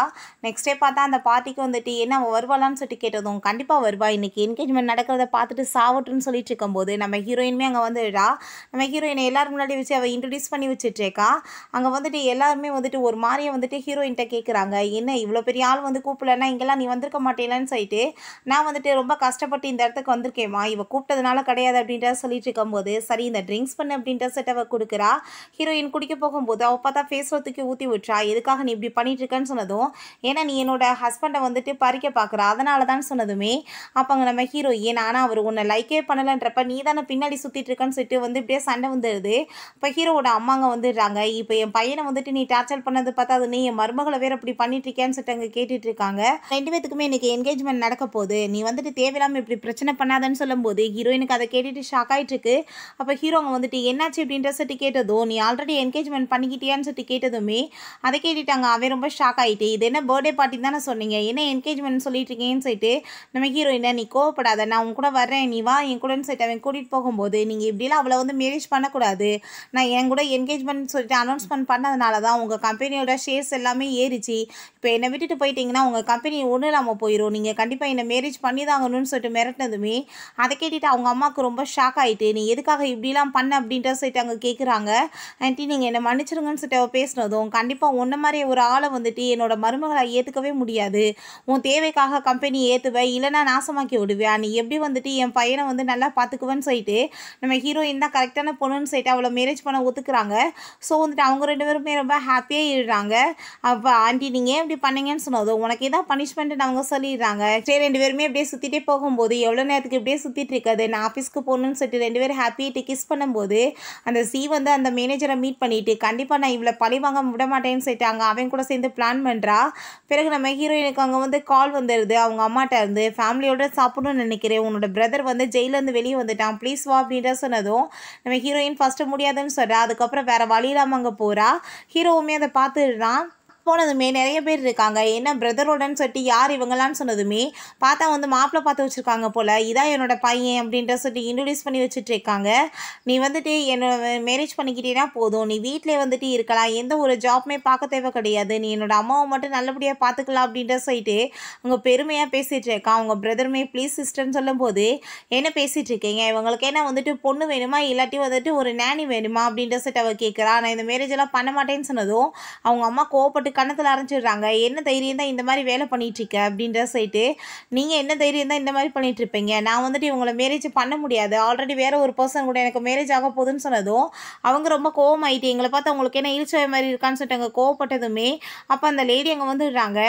S1: நெக்ஸ்ட் டே பார்த்தா அந்த பார்ட்டிக்கு வந்துட்டு என்ன அவன் வருவாளான்னு சொல்லிட்டு கேட்டதும் கண்டிப்பாக வருவா இன்றைக்கி என்கேஜ்மெண்ட் நடக்கிறத பார்த்துட்டு சாவட்டுன்னு சொல்லிட்டு இருக்கும்போது நம்ம ஹீரோயினுமே அங்கே வந்துடா நம்ம ஹீரோயினை எல்லாரும் முன்னாடி வச்சு அவள் இன்ட்ரடியூஸ் பண்ணி வச்சுட்ருக்கா அங்கே வந்துட்டு எல்லாருமே வந்துட்டு ஒரு மாதிரியை வந்துட்டு ஹீரோயின்கிட்ட கேட்குறாங்க என்ன இவ்வளோ பெரிய ஆள் வந்து கூப்பிடலன்னா இங்கெல்லாம் நீ வந்திருக்க மாட்டேலான்னு சொல்லிட்டு நான் வந்துட்டு ரொம்ப கஷ்டப்பட்டு இந்த இடத்துக்கு வந்திருக்கேம்மா இவ கூப்பிட்டதுனால கிடையாது அப்படின்ட்டு சொல்லிட்டு இருக்கும்போது சரி இந்த ட்ரிங்க்ஸ் பண்ணு அப்படின்ற செட் அவள் கொடுக்குறா ஹீரோயின் குடிக்க போகும்போது அவள் பார்த்தா ஃபேஸ் தூக்கி ஊற்றி விட்டுறா எதுக்காக நீ இப்படி பண்ணிட்டு இருக்கேன்னு சொன்னதும் ஏன்னா நீ என்னோட ஹஸ்பண்டை வந்துட்டு பறிக்க பார்க்குறா அதனால தான் சொன்னதுமே அப்போ அங்கே நம்ம ஹீரோ ஏன் ஆனால் அவர் உன்னை லைக்கே பண்ணலைன்றப்ப நீ தானே பின்னாடி சுற்றிட்டு இருக்கான்னு சொல்லிட்டு வந்து இப்படியே சண்டை வந்துடுது இப்போ ஹீரோவோட அம்மாங்க வந்துடுறாங்க இப்போ என் பையனை வந்துட்டு நீ டார்ச்சர் பண்ணது பார்த்தா அது நீ என் மருமகளை வேறு அப்படி பண்ணிட்டுருக்கேன்னு சொல்லிட்டு அங்கே கேட்டுட்டு இருக்காங்க ரெண்டு பேத்துக்குமே எனக்கு என்கேஜ்மெண்ட் நடக்க போகுது நீ வந்துட்டு தேவையில்லாமல் இப்படி பிரச்சனை பண்ணாதன்னு சொல்லும்போது ஹீரோயினுக்கு அதை கேட்டுட்டு ஷாக் ஆகிட்டு இருக்கு அப்போ ஹீரோங்க வந்துட்டு என்னாச்சு அப்படின்ற சொல்லிட்டு கேட்டதும் நீ ஆல்ரெடி என்கேஜ்மெண்ட் பண்ணிக்கிட்டியான்னு சொல்லிட்டு கேட்டதுமே அதை கேட்டுட்டாங்க அவன் ரொம்ப ஷாக் ஆகிட்டு இது என்ன பர்த்டே பார்ட்டி தான் நான் சொன்னேன் சொன்னீங்க என்ன என்கேஜ்மெண்ட் சொல்லிட்டு இருக்கேன்னு சொல்லிட்டு நம்ம ஹீரோயினை நீ கோவப்படாத நான் உன் கூட வரேன் நீ வா என் கூடன்னு சொல்லிட்டு அவன் கூட்டிகிட்டு போகும்போது நீங்கள் இப்படிலாம் அவளை வந்து மேரேஜ் பண்ணக்கூடாது நான் என் கூட என்கேஜ்மெண்ட் சொல்லிட்டு அனௌன்ஸ்மெண்ட் பண்ணதுனால தான் உங்கள் கம்பெனியோட ஷேர்ஸ் எல்லாமே ஏறிச்சு இப்போ என்னை விட்டுட்டு போயிட்டீங்கன்னா உங்கள் கம்பெனி ஒன்றும் இல்லாமல் போயிடும் நீங்கள் கண்டிப்பாக என்னை மேரேஜ் பண்ணி தாங்கணும்னு சொல்லிட்டு மிரட்டினதுமே அதை கேட்டுட்டு அவங்க அம்மாவுக்கு ரொம்ப ஷாக் ஆகிட்டு நீ எதுக்காக இப்படிலாம் பண்ண அப்படின்ற சொல்லிட்டு அங்கே கேட்குறாங்க ஆன்ட்டி நீங்கள் என்னை மன்னிச்சிருங்கன்னு சொல்லிட்டு அவள் பேசினதும் கண்டிப்பாக ஒன்றை மாதிரி ஒரு ஆளை வந்துட்டு என்னோட மருமகளை ஏற்றுக்கவே முடியாது முடியாது உன் தேவைக்காக கம்பெனி ஏற்றுவேன் இல்லைனா நாசமாக்கி விடுவியா நீ எப்படி வந்துட்டு என் பையனை வந்து நல்லா பார்த்துக்குவேன்னு சொல்லிட்டு நம்ம ஹீரோயின் தான் கரெக்டான பொண்ணுன்னு சொல்லிட்டு அவளை மேரேஜ் பண்ண ஒத்துக்குறாங்க ஸோ வந்துட்டு அவங்க ரெண்டு பேருமே ரொம்ப ஹாப்பியாக இருக்கிறாங்க அப்போ ஆண்டி நீங்கள் ஏன் இப்படி பண்ணீங்கன்னு சொன்னதோ உனக்கு தான் பனிஷ்மெண்ட்டு அவங்க சொல்லிடுறாங்க சரி ரெண்டு பேருமே அப்படியே சுற்றிட்டே போகும்போது எவ்வளோ நேரத்துக்கு இப்படியே சுற்றிட்டு இருக்காது நான் ஆஃபீஸ்க்கு போகணுன்னு சொல்லிட்டு ரெண்டு பேரும் ஹாப்பியிட்டு கிஸ் பண்ணும்போது அந்த சி வந்து அந்த மேனேஜரை மீட் பண்ணிட்டு கண்டிப்பாக நான் இவ்வளோ பழி வாங்க விட மாட்டேன்னு சொல்லிட்டு அங்கே அவன் கூட சேர்ந்து பிளான் பண்ணுறா பிறகு நம்ம ஹீரோ ஹீரோயினுக்கு அங்கே வந்து கால் வந்துடுது அவங்க அம்மாட்ட இருந்து ஃபேமிலியோட சாப்பிடணும்னு நினைக்கிறேன் உன்னோட பிரதர் வந்து ஜெயிலேருந்து வெளியே வந்துட்டான் ப்ளீஸ் வா அப்படின்ற சொன்னதும் நம்ம ஹீரோயின் ஃபஸ்ட்டு முடியாதுன்னு சொல்கிறா அதுக்கப்புறம் வேறு வழி இல்லாமல் அங்கே போகிறா ஹீரோவுமே அதை பார்த்துடுறான் போனதுமே நிறைய பேர் இருக்காங்க என்ன பிரதரோடன்னு சொல்லிட்டு யார் இவங்களான்னு சொன்னதுமே பார்த்தா வந்து மாப்பிள்ளை பார்த்து வச்சுருக்காங்க போல் இதான் என்னோட பையன் அப்படின்ற சொல்லிட்டு இன்ட்ரடியூஸ் பண்ணி வச்சுட்டு இருக்காங்க நீ வந்துட்டு என்னோட மேரேஜ் பண்ணிக்கிட்டேன்னா போதும் நீ வீட்டிலே வந்துட்டு இருக்கலாம் எந்த ஒரு ஜாப்மே பார்க்க தேவை கிடையாது நீ என்னோடய அம்மாவை மட்டும் நல்லபடியாக பார்த்துக்கலாம் அப்படின்ற சொல்லிட்டு அவங்க பெருமையாக பேசிகிட்டு இருக்கான் அவங்க பிரதருமே ப்ளீஸ் சிஸ்டர்னு சொல்லும்போது என்ன பேசிகிட்டு இருக்கீங்க இவங்களுக்கு என்ன வந்துட்டு பொண்ணு வேணுமா இல்லாட்டி வந்துட்டு ஒரு நேனி வேணுமா அப்படின்ற சொல்லிட்டு அவள் கேட்குறா நான் இந்த மேரேஜ் எல்லாம் பண்ண மாட்டேன்னு சொன்னதும் அவங்க அம்மா கோவப்பட்டு கன்னத்தில் அரைஞ்சிடுறாங்க என்ன தைரியம் தான் இந்த மாதிரி வேலை பண்ணிகிட்ருக்க அப்படின்ற சைட்டு நீங்கள் என்ன தைரியம் தான் இந்த மாதிரி பண்ணிகிட்ருப்பீங்க நான் வந்துட்டு இவங்களை மேரேஜ் பண்ண முடியாது ஆல்ரெடி வேறு ஒரு பர்சன் கூட எனக்கு மேரேஜ் ஆக போகுதுன்னு சொன்னதும் அவங்க ரொம்ப கோவம் ஆகிட்டு எங்களை பார்த்து அவங்களுக்கு என்ன இழிச்சவை மாதிரி இருக்கான்னு சொல்லிட்டு அங்கே கோவப்பட்டதுமே அப்போ அந்த லேடி அங்கே வந்துடுறாங்க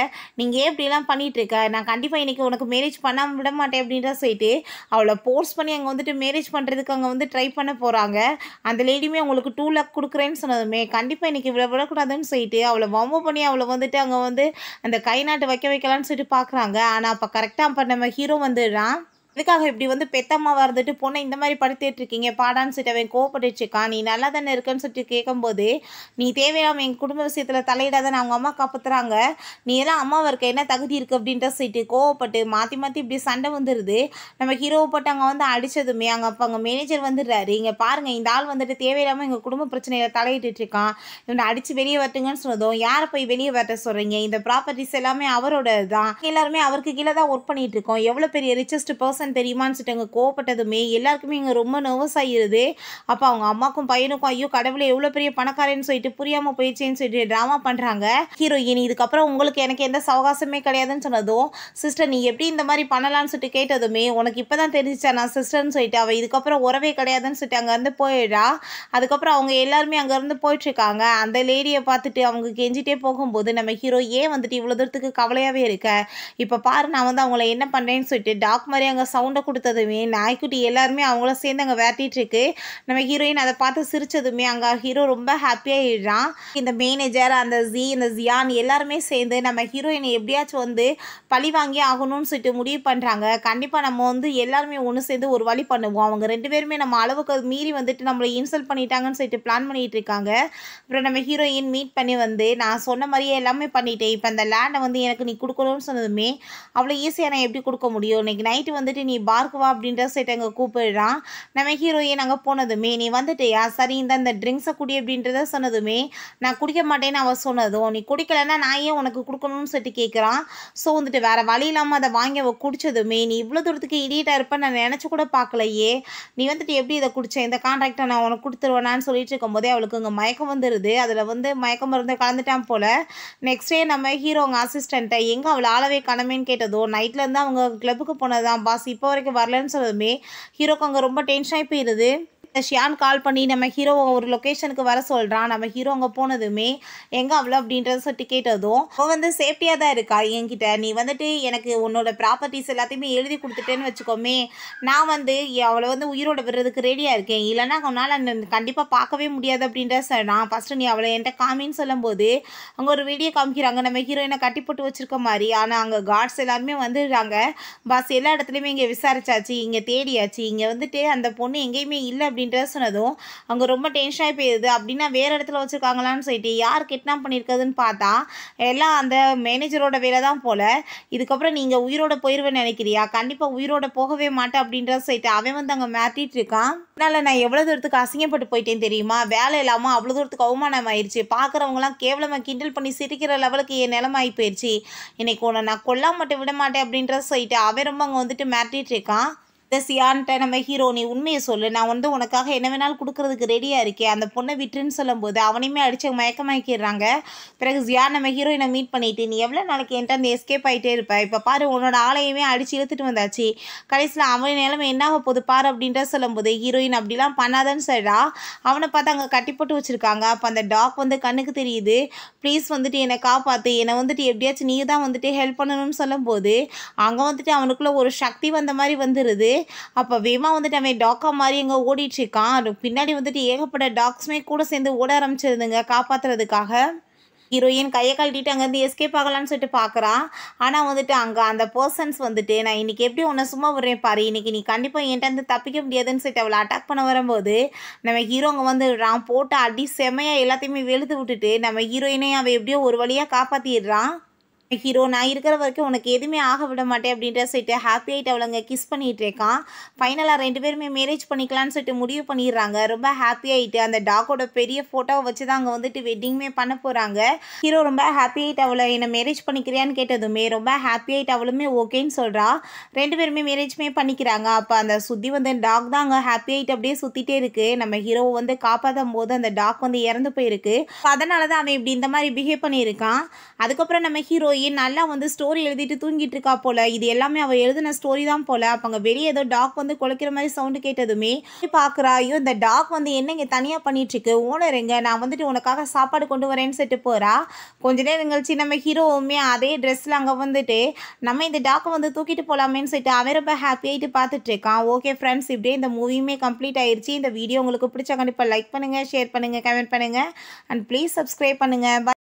S1: நீங்கள் ஏன் இப்படிலாம் பண்ணிகிட்ருக்க நான் கண்டிப்பாக இன்றைக்கி உனக்கு மேரேஜ் பண்ண விட மாட்டேன் அப்படின்ற சைட்டு அவளை ஃபோர்ஸ் பண்ணி அங்கே வந்துட்டு மேரேஜ் பண்ணுறதுக்கு அங்கே வந்து ட்ரை பண்ண போகிறாங்க அந்த லேடியுமே உங்களுக்கு டூ லேக் கொடுக்குறேன்னு சொன்னதுமே கண்டிப்பாக இன்றைக்கி இவ்வளோ விடக்கூடாதுன்னு சொல்லிட்டு அவளை வம்பு பண்ணி பண்ணி அவளை வந்துட்டு அங்கே வந்து அந்த கை நாட்டு வைக்க வைக்கலான்னு சொல்லிட்டு பார்க்குறாங்க ஆனால் அப்போ கரெக்டாக அப்போ நம்ம ஹீரோ வந்துடுறான் அதுக்காக இப்படி வந்து பெத்தம்மா வந்துட்டு பொண்ணை இந்த மாதிரி படுத்திட்டு இருக்கீங்க பாடான்னு சொல்லிட்டு அவன் கோவப்பட்டுச்சுக்கா நீ நல்லா தானே இருக்கேன்னு சொல்லிட்டு கேட்கும்போது நீ தேவையில்லாமல் எங்கள் குடும்ப விஷயத்தில் தலையிடாத அவங்க அம்மா காப்பாற்றுறாங்க நீ எல்லாம் அம்மாவை இருக்க என்ன தகுதி இருக்குது அப்படின்ற சொல்லிட்டு கோவப்பட்டு மாற்றி மாற்றி இப்படி சண்டை வந்துடுது நம்ம ஹீரோவை போட்டு அங்கே வந்து அடித்ததுமே அங்கே அப்போ அங்கே மேனேஜர் வந்துடுறாரு இங்கே பாருங்கள் இந்த ஆள் வந்துட்டு தேவையில்லாமல் எங்கள் குடும்ப பிரச்சனையில் தலையிட்டு இருக்கான் இவனை அடித்து வெளியே வரட்டுங்கன்னு சொன்னதும் யாரை போய் வெளியே வரட்ட சொல்கிறீங்க இந்த ப்ராப்பர்ட்டிஸ் எல்லாமே அவரோட தான் எல்லாருமே அவருக்கு கீழே தான் ஒர்க் பண்ணிகிட்டு இருக்கோம் எவ்வளோ பெரிய ரிச்சஸ்ட் பர்சன் வாசன் தெரியுமான்னு சொல்லிட்டு அங்கே கோவப்பட்டதுமே எல்லாருக்குமே இங்கே ரொம்ப நர்வஸ் ஆகிடுது அப்போ அவங்க அம்மாக்கும் பையனுக்கும் ஐயோ கடவுளை எவ்வளோ பெரிய பணக்காரன்னு சொல்லிட்டு புரியாமல் போயிடுச்சேன்னு சொல்லிட்டு ட்ராமா பண்ணுறாங்க ஹீரோயின் இதுக்கப்புறம் உங்களுக்கு எனக்கு எந்த சவகாசமே கிடையாதுன்னு சொன்னதும் சிஸ்டர் நீ எப்படி இந்த மாதிரி பண்ணலான்னு சொல்லிட்டு கேட்டதுமே உனக்கு இப்போ தான் தெரிஞ்சிச்சா நான் சிஸ்டர்னு சொல்லிட்டு அவள் இதுக்கப்புறம் உறவே கிடையாதுன்னு சொல்லிட்டு அங்கேருந்து போயிடா அதுக்கப்புறம் அவங்க எல்லாருமே அங்கேருந்து போயிட்டுருக்காங்க அந்த லேடியை பார்த்துட்டு அவங்க கெஞ்சிட்டே போகும்போது நம்ம ஹீரோ ஏன் வந்துட்டு இவ்வளோ தூரத்துக்கு கவலையாகவே இருக்க இப்போ பாரு நான் வந்து அவங்கள என்ன பண்ணுறேன்னு சொல்லிட்டு டாக் மாதிரி அங்கே சவுண்டை கொடுத்ததுமே நாய்க்குட்டி எல்லாருமே அவங்களும் சேர்ந்து அங்கே விரட்டிகிட்ருக்கு நம்ம ஹீரோயின் அதை பார்த்து சிரித்ததுமே அங்கே ஹீரோ ரொம்ப ஹாப்பியாகிடுறான் இந்த மேனேஜர் அந்த ஜி இந்த ஜியான் எல்லாருமே சேர்ந்து நம்ம ஹீரோயினை எப்படியாச்சும் வந்து பழி வாங்கி ஆகணும்னு சொல்லிட்டு முடிவு பண்ணுறாங்க கண்டிப்பாக நம்ம வந்து எல்லாருமே ஒன்று சேர்ந்து ஒரு வழி பண்ணுவோம் அவங்க ரெண்டு பேருமே நம்ம அளவுக்கு மீறி வந்துட்டு நம்மளை இன்சல்ட் பண்ணிட்டாங்கன்னு சொல்லிட்டு பிளான் பண்ணிகிட்டு இருக்காங்க அப்புறம் நம்ம ஹீரோயின் மீட் பண்ணி வந்து நான் சொன்ன மாதிரியே எல்லாமே பண்ணிட்டேன் இப்போ அந்த லேண்டை வந்து எனக்கு நீ கொடுக்கணும்னு சொன்னதுமே அவ்வளோ ஈஸியாக நான் எப்படி கொடுக்க முடியும் இன்றைக்கி நைட்டு வந்துட்டு வந்துட்டு நீ பார்க்குவா அப்படின்ற சைட் அங்கே கூப்பிடுறான் நம்ம ஹீரோயின் அங்கே போனதுமே நீ வந்துட்டியா சரி இந்த இந்த ட்ரிங்க்ஸை குடி அப்படின்றத சொன்னதுமே நான் குடிக்க மாட்டேன்னு அவள் சொன்னதும் நீ குடிக்கலைன்னா நான் ஏன் உனக்கு கொடுக்கணும்னு சொல்லிட்டு கேட்குறான் ஸோ வந்துட்டு வேறு வழி இல்லாமல் அதை வாங்கி அவள் குடித்ததுமே நீ இவ்வளோ தூரத்துக்கு இடியட்டாக இருப்பேன் நான் நினச்சி கூட பார்க்கலையே நீ வந்துட்டு எப்படி இதை குடித்தேன் இந்த கான்ட்ராக்டை நான் உனக்கு கொடுத்துருவேனான்னு சொல்லிட்டு இருக்கும்போதே அவளுக்கு இங்கே மயக்கம் வந்துடுது அதில் வந்து மயக்கம் மருந்து கலந்துட்டான் போல் நெக்ஸ்ட் டே நம்ம ஹீரோ அவங்க அசிஸ்டண்ட்டை எங்கே அவளை ஆளவே கணமேன்னு கேட்டதோ நைட்லேருந்து அவங்க கிளப்புக்கு தான் பாஸ் இப்போ வரைக்கும் வரலன்னு சொன்னதுமே ஹீரோக்கு அங்கே ரொம்ப டென்ஷன் ஆகி போயிடுது ஷியான் கால் பண்ணி நம்ம ஹீரோ ஒரு லொக்கேஷனுக்கு வர சொல்கிறான் நம்ம ஹீரோ அங்கே போனதுமே எங்கே அவ்வளோ அப்படின்றத சொல்லி கேட்டதும் அவள் வந்து சேஃப்டியாக தான் இருக்கா என்கிட்ட நீ வந்துட்டு எனக்கு உன்னோட ப்ராப்பர்ட்டிஸ் எல்லாத்தையுமே எழுதி கொடுத்துட்டேன்னு வச்சுக்கோமே நான் வந்து அவளை வந்து உயிரோட விடுறதுக்கு ரெடியாக இருக்கேன் இல்லைன்னா அவனால் கண்டிப்பாக பார்க்கவே முடியாது அப்படின்ற சார் நான் ஃபஸ்ட்டு நீ அவளை என்கிட்ட காமின்னு சொல்லும்போது அங்கே ஒரு வீடியோ காமிக்கிறாங்க நம்ம ஹீரோயினை கட்டி போட்டு வச்சுருக்க மாதிரி ஆனால் அங்கே கார்ட்ஸ் எல்லாருமே வந்துடுறாங்க பஸ் எல்லா இடத்துலையுமே இங்கே விசாரிச்சாச்சு இங்கே தேடியாச்சு இங்கே வந்துட்டு அந்த பொண்ணு எங்கேயுமே இல்லை அப்படின்ற சொன்னதும் அவங்க ரொம்ப டென்ஷனாகி போயிடுது அப்படின்னா வேறு இடத்துல வச்சுருக்காங்களான்னு சொல்லிட்டு யார் கிட்னாப் பண்ணியிருக்கிறதுன்னு பார்த்தா எல்லாம் அந்த மேனேஜரோட வேலை தான் போல் இதுக்கப்புறம் நீங்கள் உயிரோட போயிடுவேன்னு நினைக்கிறியா கண்டிப்பாக உயிரோட போகவே மாட்டேன் அப்படின்ற சொல்லிட்டு அவன் வந்து அங்கே மாற்றிட்டு இருக்கான் அதனால் நான் எவ்வளோ தூரத்துக்கு அசிங்கப்பட்டு போயிட்டேன் தெரியுமா வேலை இல்லாமல் அவ்வளோ தூரத்துக்கு அவமானம் ஆயிடுச்சு பார்க்குறவங்களாம் கேவலமாக கிண்டல் பண்ணி சிரிக்கிற லெவலுக்கு என் நிலமாயி போயிடுச்சு இன்னைக்கு உன்னை நான் கொல்லா விட மாட்டேன் அப்படின்ற சொல்லிட்டு அவன் ரொம்ப அங்கே வந்துட்டு மாற்றிகிட்டு இருக்கான் இந்த சியான்ட்ட நம்ம ஹீரோ நீ உண்மையை சொல்லு நான் வந்து உனக்காக என்ன வேணாலும் கொடுக்கறதுக்கு ரெடியாக இருக்கேன் அந்த பொண்ணை சொல்லும் சொல்லும்போது அவனையுமே அடித்து மயக்கமாக்கிடுறாங்க பிறகு சியான் நம்ம ஹீரோயினை மீட் பண்ணிட்டு நீ எவ்வளோ நாளைக்கு என்கிட்ட அந்த எஸ்கேப் ஆகிட்டே இருப்பேன் இப்போ பாரு உன்னோட ஆலையுமே அடித்து இழுத்துட்டு வந்தாச்சு கடைசியில் அவன் நிலைமை என்ன ஆக போகுது பாரு அப்படின்ற சொல்லும்போது ஹீரோயின் அப்படிலாம் பண்ணாதன்னு சொல்கிறா அவனை பார்த்து அங்கே கட்டிப்பட்டு வச்சுருக்காங்க அப்போ அந்த டாக் வந்து கண்ணுக்கு தெரியுது ப்ளீஸ் வந்துட்டு என்னை காப்பாற்று என்னை வந்துட்டு எப்படியாச்சும் நீ தான் வந்துட்டு ஹெல்ப் பண்ணணும்னு சொல்லும்போது அங்கே வந்துட்டு அவனுக்குள்ளே ஒரு சக்தி வந்த மாதிரி வந்துடுது அப்போ வேமா வந்துட்டு அவன் டாக்கா மாதிரி எங்கே ஓடிட்டுருக்கான் பின்னாடி வந்துட்டு ஏகப்பட்ட டாக்ஸுமே கூட சேர்ந்து ஓட ஆரம்பிச்சிருந்துங்க காப்பாற்றுறதுக்காக ஹீரோயின் கையை கழட்டிட்டு அங்கேருந்து எஸ்கேப் ஆகலான்னு சொல்லிட்டு பார்க்குறான் ஆனால் வந்துட்டு அங்கே அந்த பர்சன்ஸ் வந்துட்டு நான் இன்றைக்கி எப்படி உன்னை சும்மா விடுறேன் பாரு இன்றைக்கி நீ கண்டிப்பாக என்கிட்ட வந்து தப்பிக்க முடியாதுன்னு சொல்லிட்டு அவளை அட்டாக் பண்ண வரும்போது நம்ம ஹீரோங்க வந்து நான் போட்டு அடி செமையாக எல்லாத்தையுமே வெளுத்து விட்டுட்டு நம்ம ஹீரோயினை அவள் எப்படியோ ஒரு வழியாக காப்பாற்றிடுறான் ஹீரோ நான் இருக்கிற வரைக்கும் உனக்கு எதுவுமே ஆக விட மாட்டேன் அப்படின்ற சொல்லிட்டு ஹாப்பி ஆகிட்டு அவளுங்க கிஸ் பண்ணிகிட்டு இருக்கான் ஃபைனலாக ரெண்டு பேருமே மேரேஜ் பண்ணிக்கலான்னு சொல்லிட்டு முடிவு பண்ணிடுறாங்க ரொம்ப ஹாப்பி ஆகிட்டு அந்த டாக்கோட பெரிய ஃபோட்டோவை வச்சு தான் அங்கே வந்துட்டு வெட்டிங்குமே பண்ண போகிறாங்க ஹீரோ ரொம்ப ஹாப்பி ஆகிட்டு அவளை என்னை மேரேஜ் பண்ணிக்கிறியான்னு கேட்டதுமே ரொம்ப ஹாப்பி ஆகிட்டு அவளுமே ஓகேன்னு சொல்கிறா ரெண்டு பேருமே மேரேஜ்மே பண்ணிக்கிறாங்க அப்போ அந்த சுற்றி வந்து டாக் தான் அங்கே ஹாப்பி ஆகிட்டு அப்படியே சுற்றிட்டே இருக்குது நம்ம ஹீரோவை வந்து காப்பாற்றும் போது அந்த டாக் வந்து இறந்து போயிருக்கு அதனால தான் அவன் இப்படி இந்த மாதிரி பிஹேவ் பண்ணியிருக்கான் அதுக்கப்புறம் நம்ம ஹீரோ போய் நல்லா வந்து ஸ்டோரி எழுதிட்டு தூங்கிட்டு இருக்கா போல் இது எல்லாமே அவள் எழுதின ஸ்டோரி தான் போல் அப்போ அங்கே வெளியே ஏதோ டாக் வந்து குலைக்கிற மாதிரி சவுண்டு கேட்டதுமே பார்க்குறா ஐயோ இந்த டாக் வந்து என்னங்க இங்கே தனியாக இருக்கு ஓனர் எங்க நான் வந்துட்டு உனக்காக சாப்பாடு கொண்டு வரேன்னு சொல்லிட்டு போகிறா கொஞ்ச நேரம் கழிச்சு நம்ம ஹீரோவுமே அதே ட்ரெஸ்ஸில் அங்கே வந்துட்டு நம்ம இந்த டாக்கை வந்து தூக்கிட்டு போகலாமேன்னு சொல்லிட்டு அவன் ரொம்ப ஹாப்பியாகிட்டு பார்த்துட்டு இருக்கான் ஓகே ஃப்ரெண்ட்ஸ் இப்படியே இந்த மூவியுமே கம்ப்ளீட் ஆயிடுச்சு இந்த வீடியோ உங்களுக்கு பிடிச்ச கண்டிப்பாக லைக் பண்ணுங்கள் ஷேர் பண்ணுங்க கமெண்ட் பண்ணுங்க அண்ட் ப்ளீஸ் சப்ஸ்கிரைப் பண்ணுங்கள்